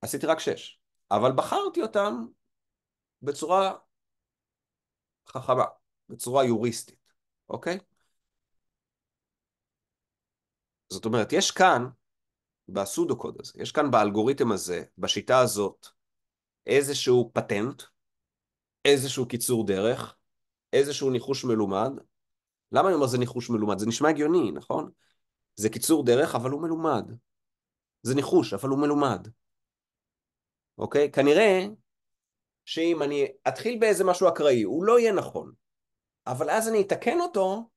עשיתי רק שש, אבל בחרתי אותם בצורה חכמה, בצורה יוריסטית, אוקיי? זאת אומרת, יש כאן בסודו-קוד הזה. יש כאן באלגוריתם הזה, בשיטה הזאת, איזשהו פטנט, איזשהו קיצור דרך, איזשהו ניחוש מלומד. למה אני אומר זה ניחוש מלומד? זה נשמע הגיוני, נכון? זה קיצור דרך, אבל הוא מלומד. זה ניחוש, אבל הוא מלומד. אוקיי? כנראה שאם אני אתחיל באיזה משהו אקראי, הוא לא יהיה נכון. אבל אז אני אתקן אותו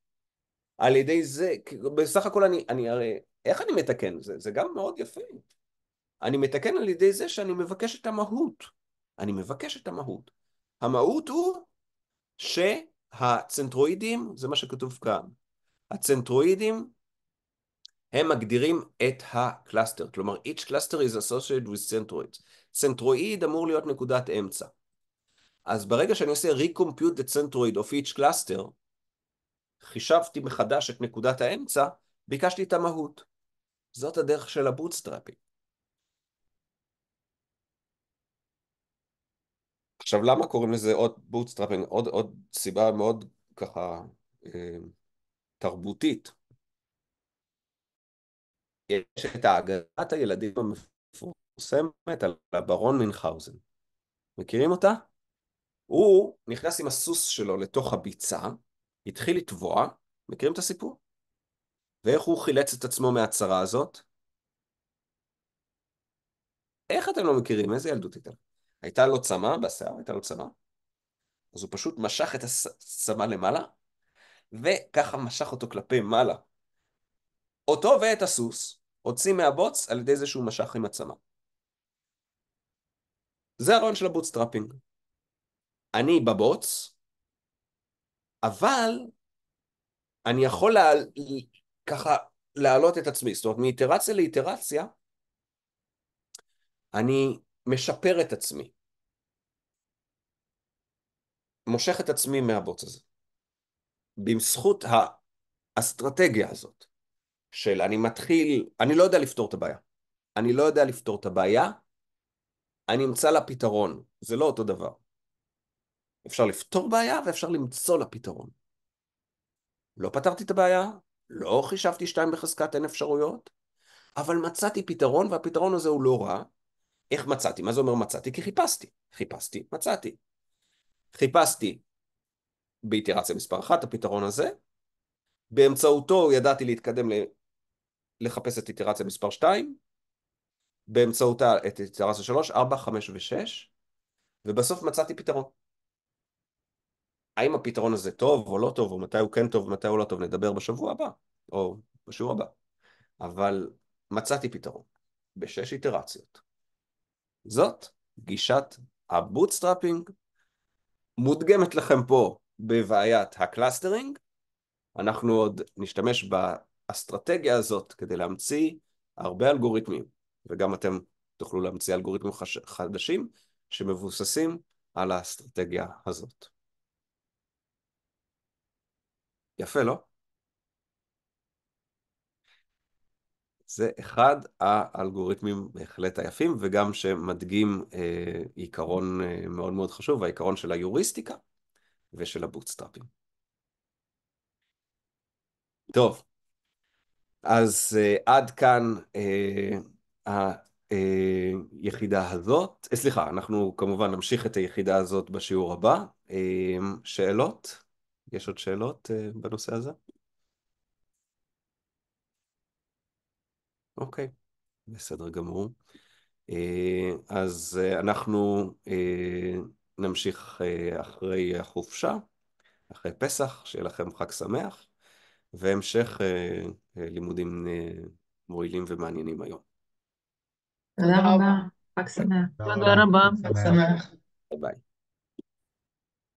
על ידי זה, בסך הכל אני, אני הרי איך אני מתקן? זה, זה גם מאוד יפה. אני מתקן על ידי זה שאני מבקש את המהות. אני מבקש את המהות. המהות הוא שהצנטרואידים, זה מה שכתוב כאן, הצנטרואידים הם מגדירים את הקלאסטר, כלומר each cluster is associated with centroids. צנטרואיד אמור להיות נקודת אמצע. אז ברגע שאני עושה recompute the centroid of each cluster, חישבתי מחדש את נקודת האמצע, ביקשתי את המהות. זאת הדרך של הבוטסטראפינג. עכשיו, למה קוראים לזה עוד בוטסטראפינג? עוד, עוד סיבה מאוד ככה אה, תרבותית. יש את האגדת הילדים המפורסמת על הברון מינכאוזן. מכירים אותה? הוא נכנס עם הסוס שלו לתוך הביצה, התחיל לטבוע, מכירים את הסיפור? ואיך הוא חילץ את עצמו מהצרה הזאת? איך אתם לא מכירים? איזה ילדות הייתה? הייתה לו צמא בשיער? הייתה לו צמא? אז הוא פשוט משך את הצמא למעלה, וככה משך אותו כלפי מעלה. אותו ואת הסוס הוציא מהבוץ על ידי זה שהוא משך עם הצמא. זה הרעיון של הבוטסטראפינג. אני בבוץ, אבל אני יכול ככה להעלות את עצמי. זאת אומרת, מאיטרציה לאיטרציה, אני משפר את עצמי. מושך את עצמי מהבוץ הזה. בזכות האסטרטגיה הזאת של אני מתחיל, אני לא יודע לפתור את הבעיה. אני לא יודע לפתור את הבעיה, אני אמצא לה פתרון. זה לא אותו דבר. אפשר לפתור בעיה ואפשר למצוא לה פתרון. לא פתרתי את הבעיה, לא חישבתי שתיים בחזקת אין אפשרויות, אבל מצאתי פתרון, והפתרון הזה הוא לא רע. איך מצאתי? מה זה אומר מצאתי? כי חיפשתי. חיפשתי, מצאתי. חיפשתי באיטרציה מספר אחת, הפתרון הזה, באמצעותו ידעתי להתקדם ל... לחפש את איטרציה מספר 2, באמצעותה את איטרציה 3, 4, 5 ו-6, ובסוף מצאתי פתרון. האם הפתרון הזה טוב או לא טוב, או מתי הוא כן טוב ומתי הוא לא טוב, נדבר בשבוע הבא, או בשיעור הבא. אבל מצאתי פתרון, בשש איטרציות. זאת גישת הבוטסטראפינג, מודגמת לכם פה בבעיית הקלאסטרינג. אנחנו עוד נשתמש באסטרטגיה הזאת כדי להמציא הרבה אלגוריתמים, וגם אתם תוכלו להמציא אלגוריתמים חדשים שמבוססים על האסטרטגיה הזאת. יפה, לא? זה אחד האלגוריתמים בהחלט היפים, וגם שמדגים אה, עיקרון אה, מאוד מאוד חשוב, העיקרון של היוריסטיקה ושל הבוטסטראפים. טוב, אז אה, עד כאן אה, היחידה אה, הזאת. אה, סליחה, אנחנו כמובן נמשיך את היחידה הזאת בשיעור הבא. אה, שאלות? יש עוד שאלות אה, בנושא הזה? אוקיי, בסדר גמור. אה, אז אה, אנחנו נמשיך אחרי החופשה, אחרי פסח, שיהיה לכם חג שמח, והמשך לימודים מועילים ומעניינים היום. תודה רבה, חג שמח. תודה רבה. חג שמח. ביי.